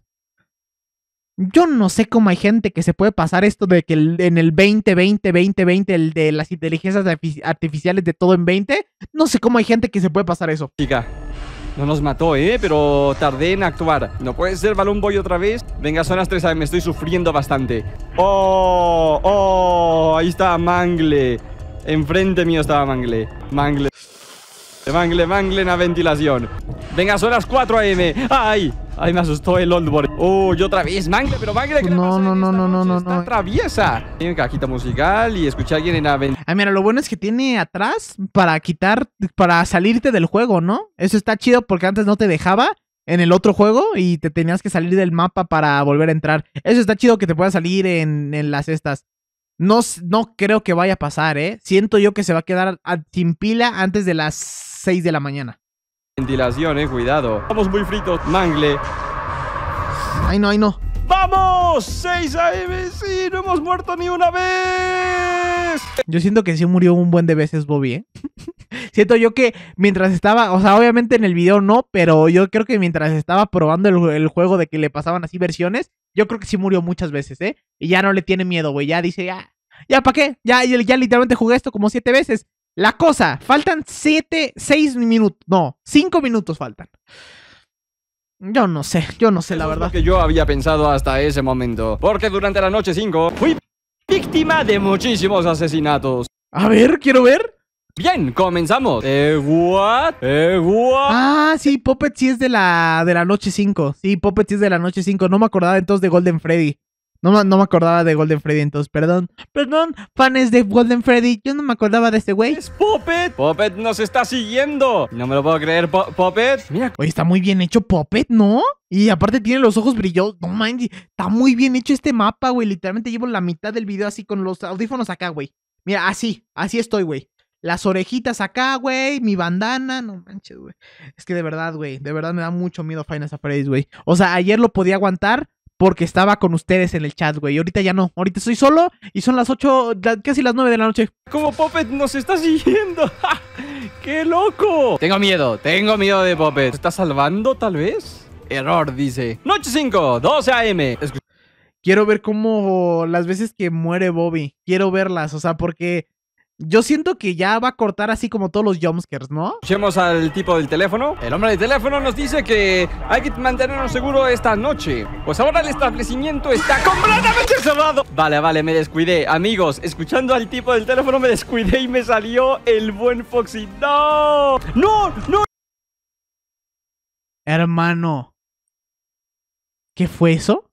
Speaker 1: Yo no sé cómo hay gente que se puede pasar esto de que en el 2020, 2020 20, el de las inteligencias artificiales de todo en 20. No sé cómo hay gente que se puede pasar eso.
Speaker 2: Chica, no nos mató, ¿eh? Pero tardé en actuar. No puede ser Balloon boy otra vez. Venga, son las 3 AM. Estoy sufriendo bastante. ¡Oh! ¡Oh! Ahí está Mangle. Enfrente mío estaba Mangle. Mangle. Mangle, Mangle en la ventilación. Venga, son las 4 AM. ¡Ay! Ay, me asustó el old ¡Oh, yo otra vez. Mangle, pero Mangle. no, no, no, no, no, no, Está traviesa. Tiene
Speaker 1: cajita musical
Speaker 2: y escuché a alguien
Speaker 1: en Avenida. Ay, mira, lo bueno es que tiene atrás para quitar, para salirte del juego, ¿no? Eso está chido porque antes no te dejaba en el otro juego y te tenías que salir del mapa para volver a entrar. Eso está chido que te pueda salir en, las estas. No, no creo que vaya a pasar, ¿eh? Siento yo que se va a quedar a, sin pila antes de las 6 de la mañana.
Speaker 2: Ventilación, eh, cuidado. Vamos muy fritos. Mangle.
Speaker 1: Ay no, ay no. ¡Vamos! ¡Seis AMC, sí, no hemos muerto ni una vez. Yo siento que sí murió un buen de veces Bobby, ¿eh? <laughs> siento yo que mientras estaba, o sea, obviamente en el video no, pero yo creo que mientras estaba probando el, juego de que le pasaban así versiones, yo creo que sí murió muchas veces, ¿eh? Y ya no le tiene miedo, güey, ya dice, ah, ya, ya, ¿para qué? Ya, ya, ya literalmente jugué esto como siete veces. La cosa, faltan 7, 6 minutos, no, 5 minutos faltan. Yo no sé, yo no sé la verdad.
Speaker 2: que yo había pensado hasta ese momento, porque durante la noche 5 fui víctima de muchísimos asesinatos. A ver, quiero ver. Bien, comenzamos. Eh,
Speaker 1: what? Eh, what? Ah, sí, Puppet sí es de la, de la noche 5. Sí, Puppet es de la noche 5. No me acordaba entonces de Golden Freddy. No, me acordaba de Golden Freddy, entonces, perdón. Perdón, fans de Golden Freddy, yo no me acordaba de este güey. ¡Es Puppet!
Speaker 2: ¡Poppet nos está siguiendo! No me lo puedo creer, Puppet. Mira, oye,
Speaker 1: está muy bien hecho Poppet, ¿no? Y aparte tiene los ojos brillosos. No manches, está muy bien hecho este mapa, güey. Literalmente llevo la mitad del video así con los audífonos acá, güey. Mira, así, así estoy, güey las orejitas acá, güey, mi bandana, no manches, güey. Es que de verdad, güey, de verdad me da mucho miedo Final Fantasy, güey. O sea, ayer lo podía aguantar, porque estaba con ustedes en el chat, güey. Y ahorita ya no. Ahorita estoy solo y son las
Speaker 2: 8, casi las 9 de la noche. Como Poppet nos está siguiendo. <laughs> ¡Qué loco! Tengo miedo, tengo miedo de Poppet. ¿Se está salvando tal vez? Error, dice. Noche 5, 12 a.m. Quiero ver cómo las veces que muere Bobby.
Speaker 1: Quiero verlas, o sea, porque yo siento que ya va a cortar así como todos los jumpscares, ¿no?
Speaker 2: Escuchemos al tipo del teléfono. El hombre del teléfono nos dice que hay que mantenernos seguros esta noche. Pues ahora el establecimiento está completamente cerrado. Vale, vale, me descuidé. Amigos, escuchando al tipo del teléfono me descuidé y me salió el buen Foxy. ¡No! ¡No! ¡No!
Speaker 1: Hermano. ¿Qué fue eso?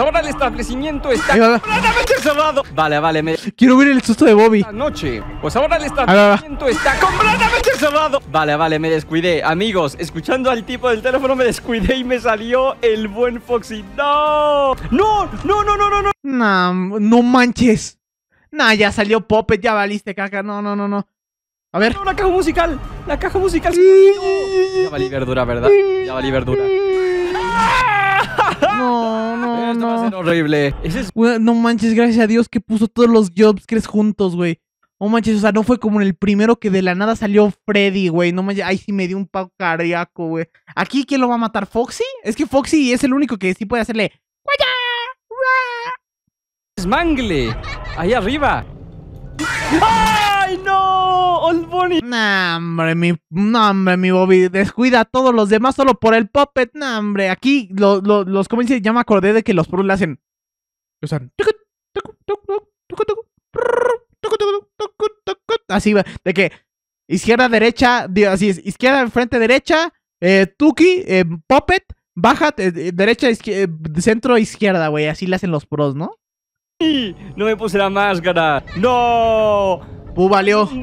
Speaker 2: Ahora el establecimiento está completamente cerrado. Vale, vale, me... Quiero ver el susto de Bobby. Noche. Pues ahora el establecimiento está completamente cerrado. Vale, vale, me descuidé. Amigos, escuchando al tipo del teléfono me descuidé y me salió el buen Foxy.
Speaker 1: ¡No! ¡No! ¡No, no, no, no, no! no manches. Nah, ya salió Poppet, ya valiste caca. No, no, no, no. A ver. la caja musical.
Speaker 2: La caja musical. ya valí verdura, ¿verdad? Ya valí verdura.
Speaker 1: No, no, Esto va a ser horrible. es- no manches, gracias a Dios que puso todos los jobs juntos, güey. No manches, o sea, no fue como en el primero que de la nada salió Freddy, güey. No manches, Ay, sí me dio un pau cardíaco, güey. ¿Aquí quién lo va a matar? ¿Foxy? Es que Foxy es el único que sí puede hacerle. es Mangle.
Speaker 2: Ahí arriba.
Speaker 1: ¡Ah! no! hombre, mi, nombre mi Bobby. Descuida a todos los demás solo por el puppet. ¡Nombre! hombre, aquí los, ¿cómo dice? Ya me acordé de que los pros le hacen. O sea, así va, de que izquierda, derecha, así es, izquierda, frente, derecha, eh, tuki, eh, puppet, baja, derecha, izquierda centro, izquierda, güey, así le hacen los pros, ¿no?
Speaker 2: No me puse la máscara. No valió. <laughs>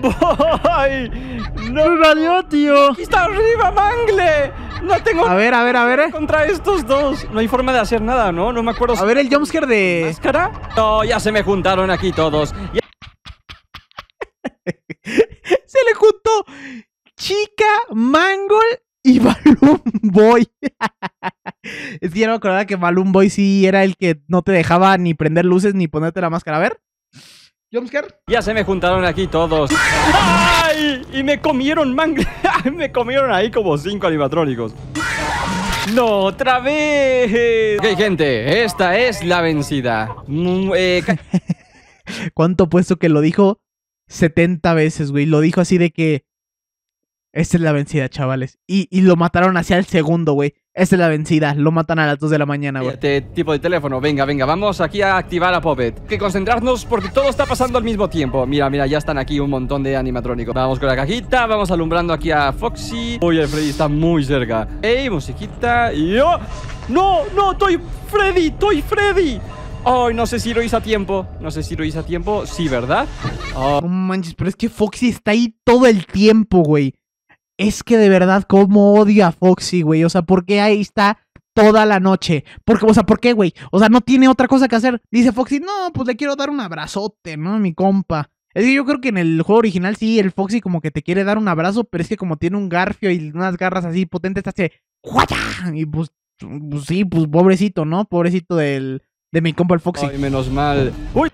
Speaker 2: No me valió, tío. Aquí está arriba, Mangle. No tengo. A ver, a ver, a ver. Eh. Contra estos dos. No hay forma de hacer nada, ¿no? No me acuerdo. A ver el jumpscare de. ¿Máscara? No, ya se me juntaron aquí todos. <laughs>
Speaker 1: se le juntó Chica, Mangle y <laughs> Balloon Boy. es que ya que Balloon Boy sí era el que no te dejaba ni prender luces ni ponerte la máscara. A ver.
Speaker 2: Pues, ya se me juntaron aquí todos. ¡Ay! Y me comieron manga. <laughs> me comieron ahí como cinco animatrónicos. ¡No, otra vez! Ok, gente, esta es la vencida. Mm, eh,
Speaker 1: <laughs> ¿Cuánto puesto que lo dijo 70 veces, güey? Lo dijo así de que... Esta es la vencida, chavales. Y, y lo mataron hacia el segundo, güey. Esta es la vencida, lo matan a las
Speaker 2: 2 de la mañana, güey. Este tipo de teléfono, venga, venga, vamos aquí a activar a Poppet. Que concentrarnos porque todo está pasando al mismo tiempo. Mira, mira, ya están aquí un montón de animatrónicos. Vamos con la cajita, vamos alumbrando aquí a Foxy. Uy, el Freddy está muy cerca. Ey, musiquita. yo ¡Oh! ¡No! ¡No! ¡Estoy Freddy! ¡Estoy Freddy! Ay, no sé si lo hice a tiempo. No sé si lo hice a tiempo. Sí, ¿verdad? Oh. No manches, pero es que Foxy está ahí
Speaker 1: todo el tiempo, güey es que de verdad, cómo odia a Foxy, güey. O sea, ¿por qué ahí está toda la noche? Porque, o sea, ¿por qué, güey? O sea, no tiene otra cosa que hacer. Dice Foxy, no, pues le quiero dar un abrazote, ¿no? Mi compa. Es que yo creo que en el juego original sí, el Foxy como que te quiere dar un abrazo, pero es que como tiene un garfio y unas garras así potentes, hace ¡Guaya! Y pues, pues, sí, pues pobrecito, ¿no? Pobrecito del, de mi compa el Foxy. Ay, menos mal. ¡Uy!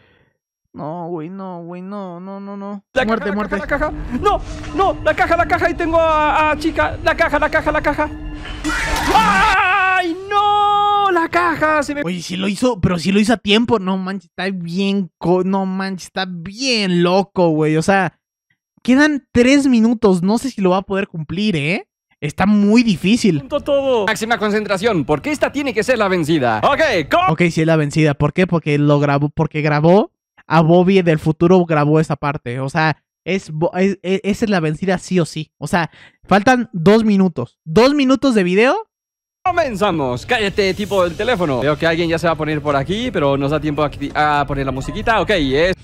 Speaker 1: No, güey, no, güey,
Speaker 2: no, no, no, no. muerte, muerte. caja, No, no, la caja, la caja. Y tengo a, chica. La caja, la caja, la caja. ¡Ay, no!
Speaker 1: La caja se me. Oye, sí lo hizo, pero si lo hizo a tiempo. No manches, está bien. No manches, está bien loco, güey. O sea, quedan tres minutos. No sé si lo va a
Speaker 2: poder cumplir, ¿eh? Está muy difícil. todo. Máxima concentración, porque esta tiene que ser la vencida. Ok, ¿cómo?
Speaker 1: Ok, sí la vencida. ¿Por qué? Porque lo grabó, porque grabó a Bobby del futuro grabó esa parte. O sea, es, e, esa es la vencida sí o sí. O sea, faltan dos minutos. Dos minutos de video
Speaker 2: Comenzamos. Cállate, tipo del teléfono. Veo que alguien ya se va a poner por aquí, pero nos da tiempo a, a poner la musiquita. Ok, es.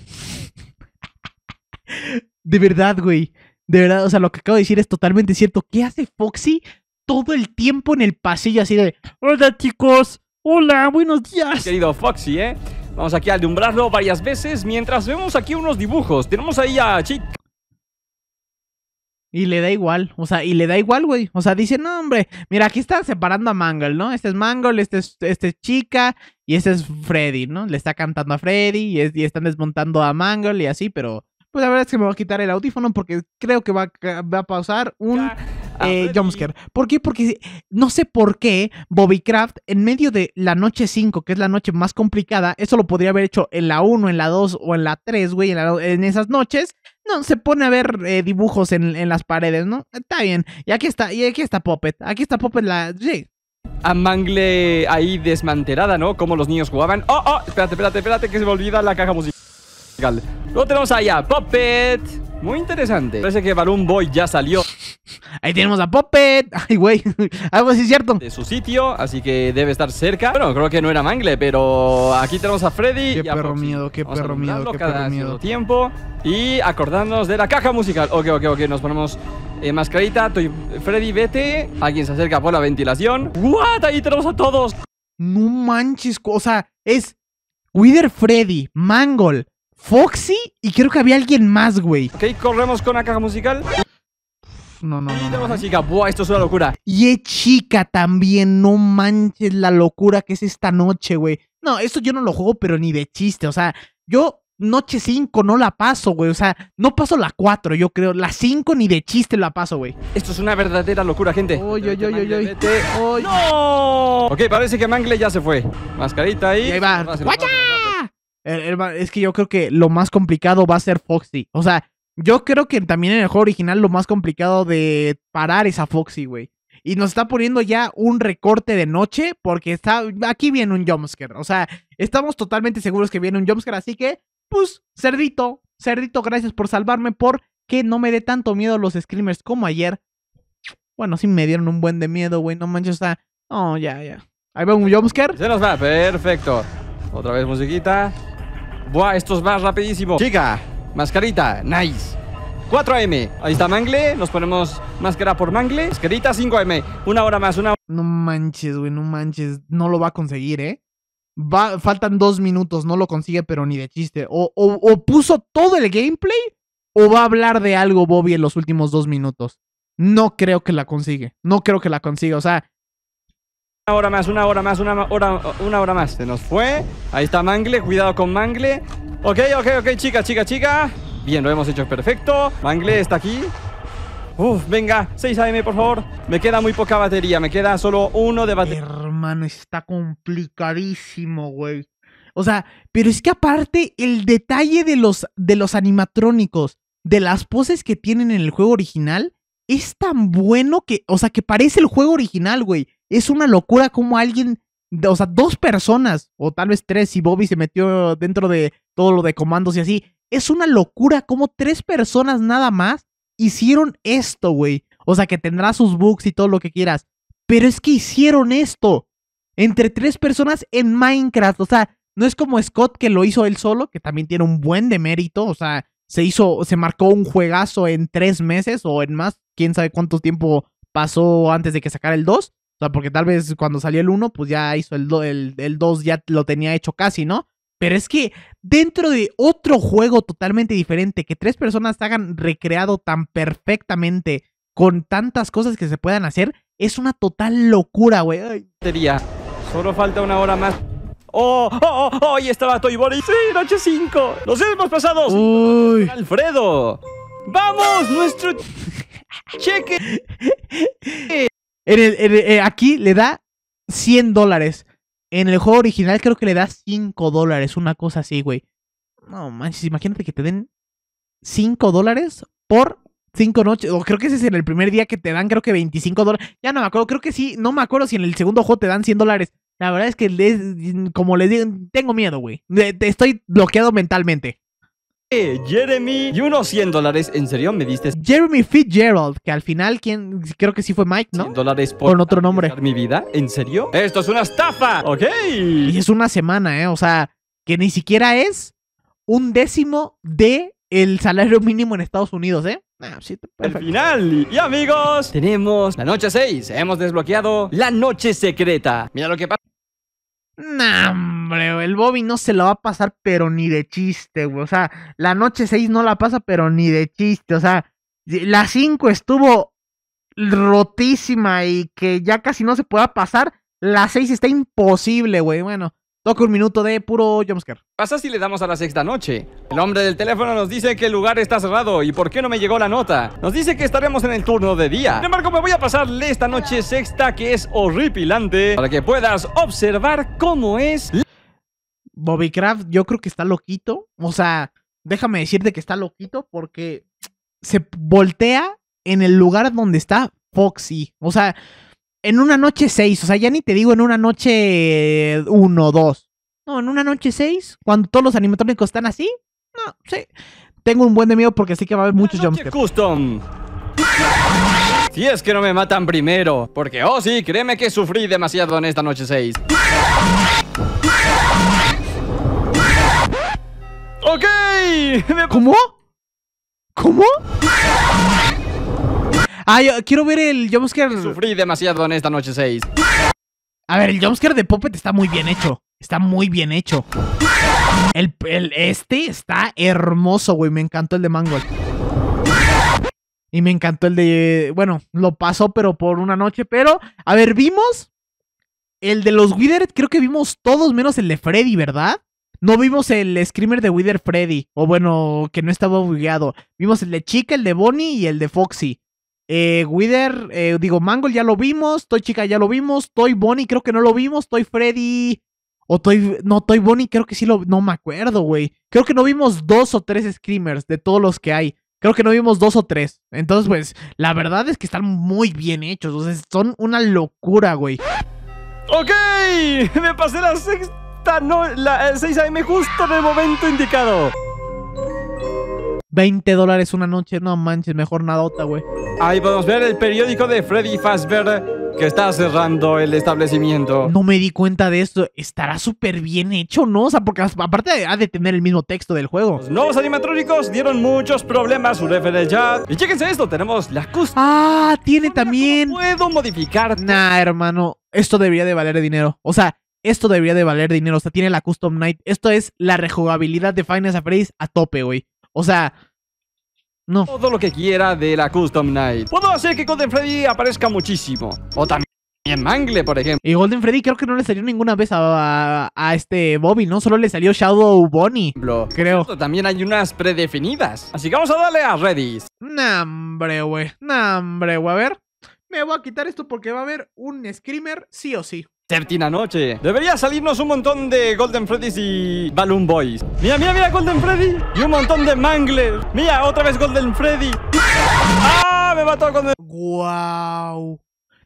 Speaker 1: <laughs> De verdad, güey. De verdad, o sea, lo que acabo de decir es totalmente cierto. ¿Qué
Speaker 2: hace Foxy todo el tiempo en el pasillo así de. Hola, chicos. Hola, buenos días. Querido Foxy, ¿eh? Vamos aquí a alumbrarlo varias veces mientras vemos aquí unos dibujos. Tenemos ahí a Chick.
Speaker 1: Y le da igual, o sea, y le da igual, güey. O sea, dice, no, hombre, mira, aquí están separando a Mangle, ¿no? Este es Mangle, este es, este chica y este es Freddy, ¿no? Le está cantando a Freddy y, están desmontando a Mangle y así, pero pues la verdad es que me voy a quitar el audífono porque creo que va, a pasar un... Ah, eh, jumpscare. ¿Por qué? Porque no sé por qué Bobby Craft, en medio de la noche 5, que es la noche más complicada, eso lo podría haber hecho en la 1, en la 2 o en la 3, güey, en, esas noches. No, se pone a ver eh, dibujos en, las paredes, ¿no? Está bien. Y aquí está, y aquí está Poppet Aquí está Poppet la. Sí.
Speaker 2: A Mangle ahí desmantelada, ¿no? Como los niños jugaban. ¡Oh, oh! Espérate, espérate, espérate, que se me olvida la caja musical. Luego tenemos allá, Poppet muy interesante. Parece que Balloon Boy ya salió. Ahí tenemos a Poppet. <laughs> Ay, güey. Algo así es cierto. De su sitio, así que debe estar cerca. Bueno, creo que no era Mangle, pero aquí tenemos a Freddy. Qué perro miedo, qué perro miedo, qué tiempo. Y acordándonos de la caja musical. Ok, ok, ok. Nos ponemos eh, mascarita. Estoy... Freddy, vete. Alguien se acerca por la ventilación. ¡What! Ahí tenemos a todos.
Speaker 1: No manches. O sea, es Wither Freddy, Mangle, Foxy y creo que había alguien más, güey.
Speaker 2: Ok, corremos con la caja musical. No, no, no. Y tenemos a Chica. Buah, esto es una locura.
Speaker 1: Y es Chica también. No manches la locura que es esta noche, güey. No, esto yo no lo juego, pero ni de chiste. O sea, yo noche 5 no la paso, güey. O sea, no paso la 4, yo creo. La 5 ni de chiste la paso, güey.
Speaker 2: Esto es una verdadera locura, gente. Oy, oy, oy, oy, ¡No! Ok, parece que Mangle ya se fue. Mascarita ahí. Y ahí va. ¡Guacha! Er, er, es que yo creo que lo
Speaker 1: más complicado va a ser Foxy. O sea, yo creo que también en el juego original lo más complicado de parar es a Foxy, güey. Y nos está poniendo ya un recorte de noche porque está aquí viene un jumpscare. O sea, estamos totalmente seguros que viene un jumpscare, así que, pues, cerdito, cerdito, gracias por salvarme, porque no me dé tanto miedo los screamers como ayer. Bueno, sí me dieron un buen de miedo, güey, no manches, está...
Speaker 2: Oh, ya, ya. Ahí va un jumpscare. Se nos va, perfecto. Otra vez musiquita. Buah, estos va rapidísimo. Chica, mascarita, nice. 4M. Ahí está Mangle. Nos ponemos máscara por Mangle. Mascarita 5M. Una hora más, una
Speaker 1: No manches, güey, no manches. No lo va a conseguir, ¿eh? Va, faltan dos minutos, no lo consigue, pero ni de chiste. O, o puso todo el gameplay o va a hablar de algo Bobby en los últimos dos minutos. No creo que la consigue. No creo que la consiga. O sea,
Speaker 2: una hora más, una hora más, una hora, una hora más. Se nos fue. Ahí está Mangle. Cuidado con Mangle. Ok, ok, ok, chica, chica, chica. Bien, lo hemos hecho perfecto. Mangle está aquí. Uf, venga, 6 AM, por favor. Me queda muy poca batería. Me queda solo uno de batería.
Speaker 1: Hermano, está complicadísimo, güey. O sea, pero es que aparte, el detalle de los, de los animatrónicos, de las poses que tienen en el juego original, es tan bueno que, o sea, que parece el juego original, güey. Es una locura como alguien, o sea, dos personas, o tal vez tres, si Bobby se metió dentro de todo lo de comandos y así. Es una locura como tres personas nada más hicieron esto, güey. O sea, que tendrá sus bugs y todo lo que quieras. Pero es que hicieron esto entre tres personas en Minecraft. O sea, no es como Scott que lo hizo él solo, que también tiene un buen de mérito. O sea, se hizo, se marcó un juegazo en tres meses o en más. Quién sabe cuánto tiempo pasó antes de que sacara el 2. O sea, porque tal vez cuando salió el 1, pues ya hizo el 2, ya lo tenía hecho casi, ¿no? Pero es que dentro de otro juego totalmente diferente, que tres personas hagan recreado tan perfectamente con tantas cosas que se puedan hacer, es una total locura, güey.
Speaker 2: Sería, solo falta una hora más. ¡Oh! ¡Oh! ¡Oh! ¡Oh! estaba Toy Boris. ¡Sí! ¡Noche 5! ¡Los hemos pasado! ¡Uy! ¡Alfredo! ¡Vamos! ¡Nuestro <laughs> cheque!
Speaker 1: Eh, aquí le da 100 dólares. En el juego original creo que le da 5 dólares, una cosa así, güey. No manches, imagínate que te den 5 dólares por 5 noches. O creo que ese es en el primer día que te dan, creo que 25 dólares. Ya no me acuerdo, creo que sí. No me acuerdo si en el segundo juego te dan 100 dólares. La verdad es que, como les digo, tengo miedo, güey. Estoy bloqueado mentalmente.
Speaker 2: Jeremy y unos 100 dólares. ¿En serio me diste? Jeremy Fitzgerald, que al final, ¿quién? Creo que sí fue Mike, ¿no? 100 dólares por otro nombre. mi vida? ¿En serio? ¡Esto es una estafa!
Speaker 1: ¡Ok! Y es una semana, ¿eh? O sea, que ni siquiera es un décimo de el salario mínimo en Estados Unidos, ¿eh?
Speaker 2: Ah, el final. Y amigos, tenemos la noche 6. Hemos desbloqueado la noche secreta. Mira lo que pasa.
Speaker 1: No, hombre, el Bobby no se la va a pasar, pero ni de chiste, güey. O sea, la noche 6 no la pasa, pero ni de chiste. O sea, la 5 estuvo rotísima y que ya casi no se pueda pasar. La 6 está imposible, güey. Bueno, Toca un minuto de puro jumpscare.
Speaker 2: Pasa si le damos a la sexta noche. El hombre del teléfono nos dice que el lugar está cerrado y por qué no me llegó la nota. Nos dice que estaremos en el turno de día. Sin embargo, me voy a pasarle esta noche sexta que es horripilante para que puedas observar
Speaker 1: cómo es... Bobby Craft, yo creo que está loquito. O sea, déjame decirte que está loquito porque se voltea en el lugar donde está Foxy. O sea, en una noche seis, o sea, ya ni te digo en una noche uno dos. No, en una noche seis, cuando todos los animatrónicos están así, no, sí. Tengo un buen de miedo porque sí que va a haber muchos jumpscares. Custom.
Speaker 2: Si es que no me matan primero, porque oh sí, créeme que sufrí demasiado en esta noche 6. ¡Ok! <laughs> ¿Cómo? ¿Cómo? Ah, quiero ver el jumpscare. Sufrí demasiado en esta noche 6. A ver, el jumpscare de Puppet
Speaker 1: está muy bien hecho. Está muy bien hecho. El, este está hermoso, güey. Me encantó el de Mangold. Y me encantó el de. Bueno, lo pasó, pero por una noche. Pero, a ver, vimos. El de los Wither, creo que vimos todos menos el de Freddy, ¿verdad? No vimos el screamer de Wither Freddy. O bueno, que no estaba bugueado. Vimos el de Chica, el de Bonnie y el de Foxy. Eh, Wither, eh, digo, Mangle ya lo vimos, Toy Chica ya lo vimos, Toy Bonnie creo que no lo vimos, Toy Freddy o Toy, no, Toy Bonnie creo que sí lo, no me acuerdo, güey. Creo que no vimos dos o tres screamers de todos los que hay. Creo que no vimos dos o tres. Entonces, pues, la verdad es que están muy bien hechos. O sea, son una locura, güey. Ok, me pasé la sexta, no, la 6 AM justo en el momento indicado. 20 dólares una noche, no manches, mejor otra, güey.
Speaker 2: Ahí podemos ver el periódico de Freddy Fazbear que está cerrando el establecimiento. No
Speaker 1: me di cuenta de esto. Estará súper bien hecho, ¿no? O sea, porque aparte ha de tener el mismo texto del juego. Los
Speaker 2: nuevos animatrónicos dieron muchos problemas, su referencia. Y chéquense esto, tenemos la custom... Ah,
Speaker 1: tiene también. Puedo modificar. Nah, hermano, esto debería de valer dinero. O sea, esto debería de valer dinero. O sea, tiene la Custom Night. Esto es la rejugabilidad de Final Fantasy a tope,
Speaker 2: güey. O sea, todo lo que quiera de la Custom Night. Puedo hacer que Golden Freddy aparezca muchísimo. O también. Mangle, por ejemplo. Y Golden Freddy creo que no le salió ninguna
Speaker 1: vez a, este Bobby, ¿no? Solo le salió Shadow Bonnie. Creo. también hay unas
Speaker 2: predefinidas. Así que vamos a darle a Redis.
Speaker 1: nombre güey. Nambre, güey. A ver. Me voy a quitar esto porque va a haber un screamer sí o sí.
Speaker 2: Tertina noche. Debería salirnos un montón de Golden Freddy's y Balloon Boys. Mira, mira, mira, Golden Freddy. Y un montón de Mangler. Mira, otra vez Golden Freddy. ¡Ah! Me mató con
Speaker 1: ¡Guau!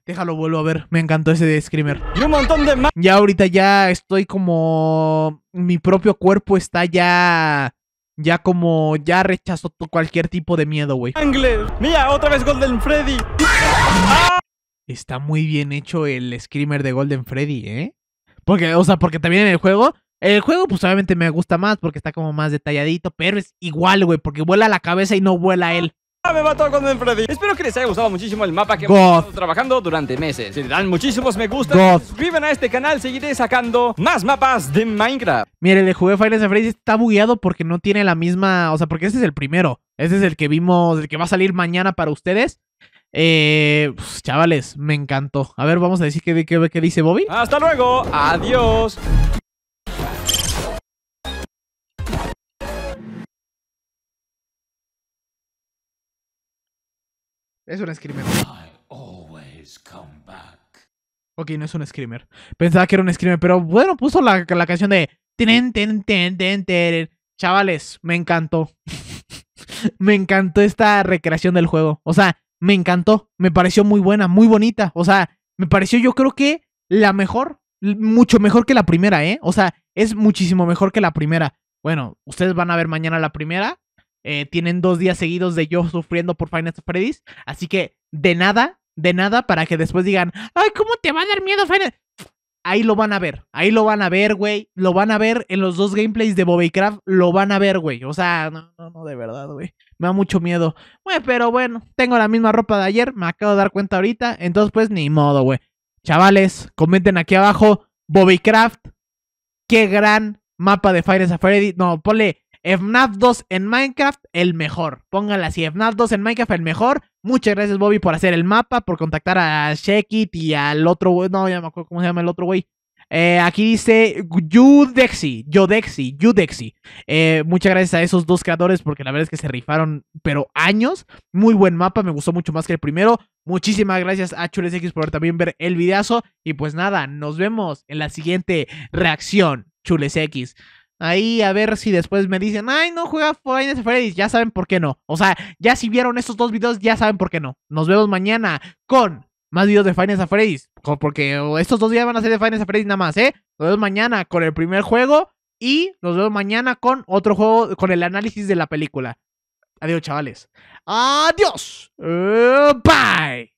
Speaker 1: Déjalo, vuelvo a ver. Me encantó ese de Screamer. Y un montón de... Ya ahorita ya estoy como... Mi propio cuerpo está ya... Ya como... Ya rechazó cualquier tipo de miedo, güey.
Speaker 2: Mangler. Mira, otra vez Golden Freddy. ¡Ah!
Speaker 1: Está muy bien hecho el screamer de Golden Freddy, ¿eh? Porque, o sea, porque también en el juego, el juego pues obviamente me gusta más porque está como más detalladito, pero es igual, güey, porque vuela la cabeza y no vuela él.
Speaker 2: Ah, me mató Golden Freddy. Espero que les haya gustado muchísimo el mapa que hemos estado trabajando durante meses. Si le dan muchísimos me gusta, God. a este canal, seguiré sacando más mapas de Minecraft.
Speaker 1: Mire, le jugué Final Freddy está bugueado porque no tiene la misma, o sea, porque este es el primero. Ese es el que vimos, el que va a salir mañana para ustedes. Eh, pues, chavales, me encantó. A ver, vamos a decir qué, dice Bobby. Hasta luego, adiós. Es un screamer. Ok, no es un screamer. Pensaba que era un screamer, pero bueno, puso la canción de... Chavales, me encantó. <laughs> me encantó esta recreación del juego. O sea, me encantó, me pareció muy buena, muy bonita, o sea, me pareció yo creo que la mejor, mucho mejor que la primera, ¿eh? O sea, es muchísimo mejor que la primera. Bueno, ustedes van a ver mañana la primera. Eh, tienen dos días seguidos de yo sufriendo por Final Freddy's. Así que de nada, de nada, para que después digan, ay, ¿cómo te va a dar miedo Final? ahí lo van a ver. Ahí lo van a ver, güey. Lo van a ver en los dos gameplays de Bobbycraft. Lo van a ver, güey. O sea, no, no, no, de verdad, güey. Me da mucho miedo. Güey, pero bueno, tengo la misma ropa de ayer. Me acabo de dar cuenta ahorita. Entonces, pues, ni modo, güey. Chavales, comenten aquí abajo. Craft, Qué gran mapa de Fires a Freddy. No, ponle FNAF 2 en Minecraft, el mejor. Póngala así, FNAF 2 en Minecraft, el mejor. Muchas gracias, Bobby, por hacer el mapa, por contactar a Shekit y al otro güey. No, ya me acuerdo cómo se llama el otro güey. Eh, aquí dice Yudexi, Yodexi, Yudexi. Eh, muchas gracias a esos dos creadores porque la verdad es que se rifaron, pero años. Muy buen mapa, me gustó mucho más que el primero. Muchísimas gracias a ChulesX por también ver el videazo. Y pues nada, nos vemos en la siguiente reacción, ChulesX ahí a ver si después me dicen, ay, no juega Final Freddy's, ya saben por qué no. O sea, ya si vieron estos dos videos, ya saben por qué no. Nos vemos mañana con más videos de Final Freddy's, porque estos dos días van a ser de Final nada más, ¿eh? Nos vemos mañana con el primer juego y nos vemos mañana con otro juego, con el análisis de la película. Adiós, chavales. Adiós. Eh, bye.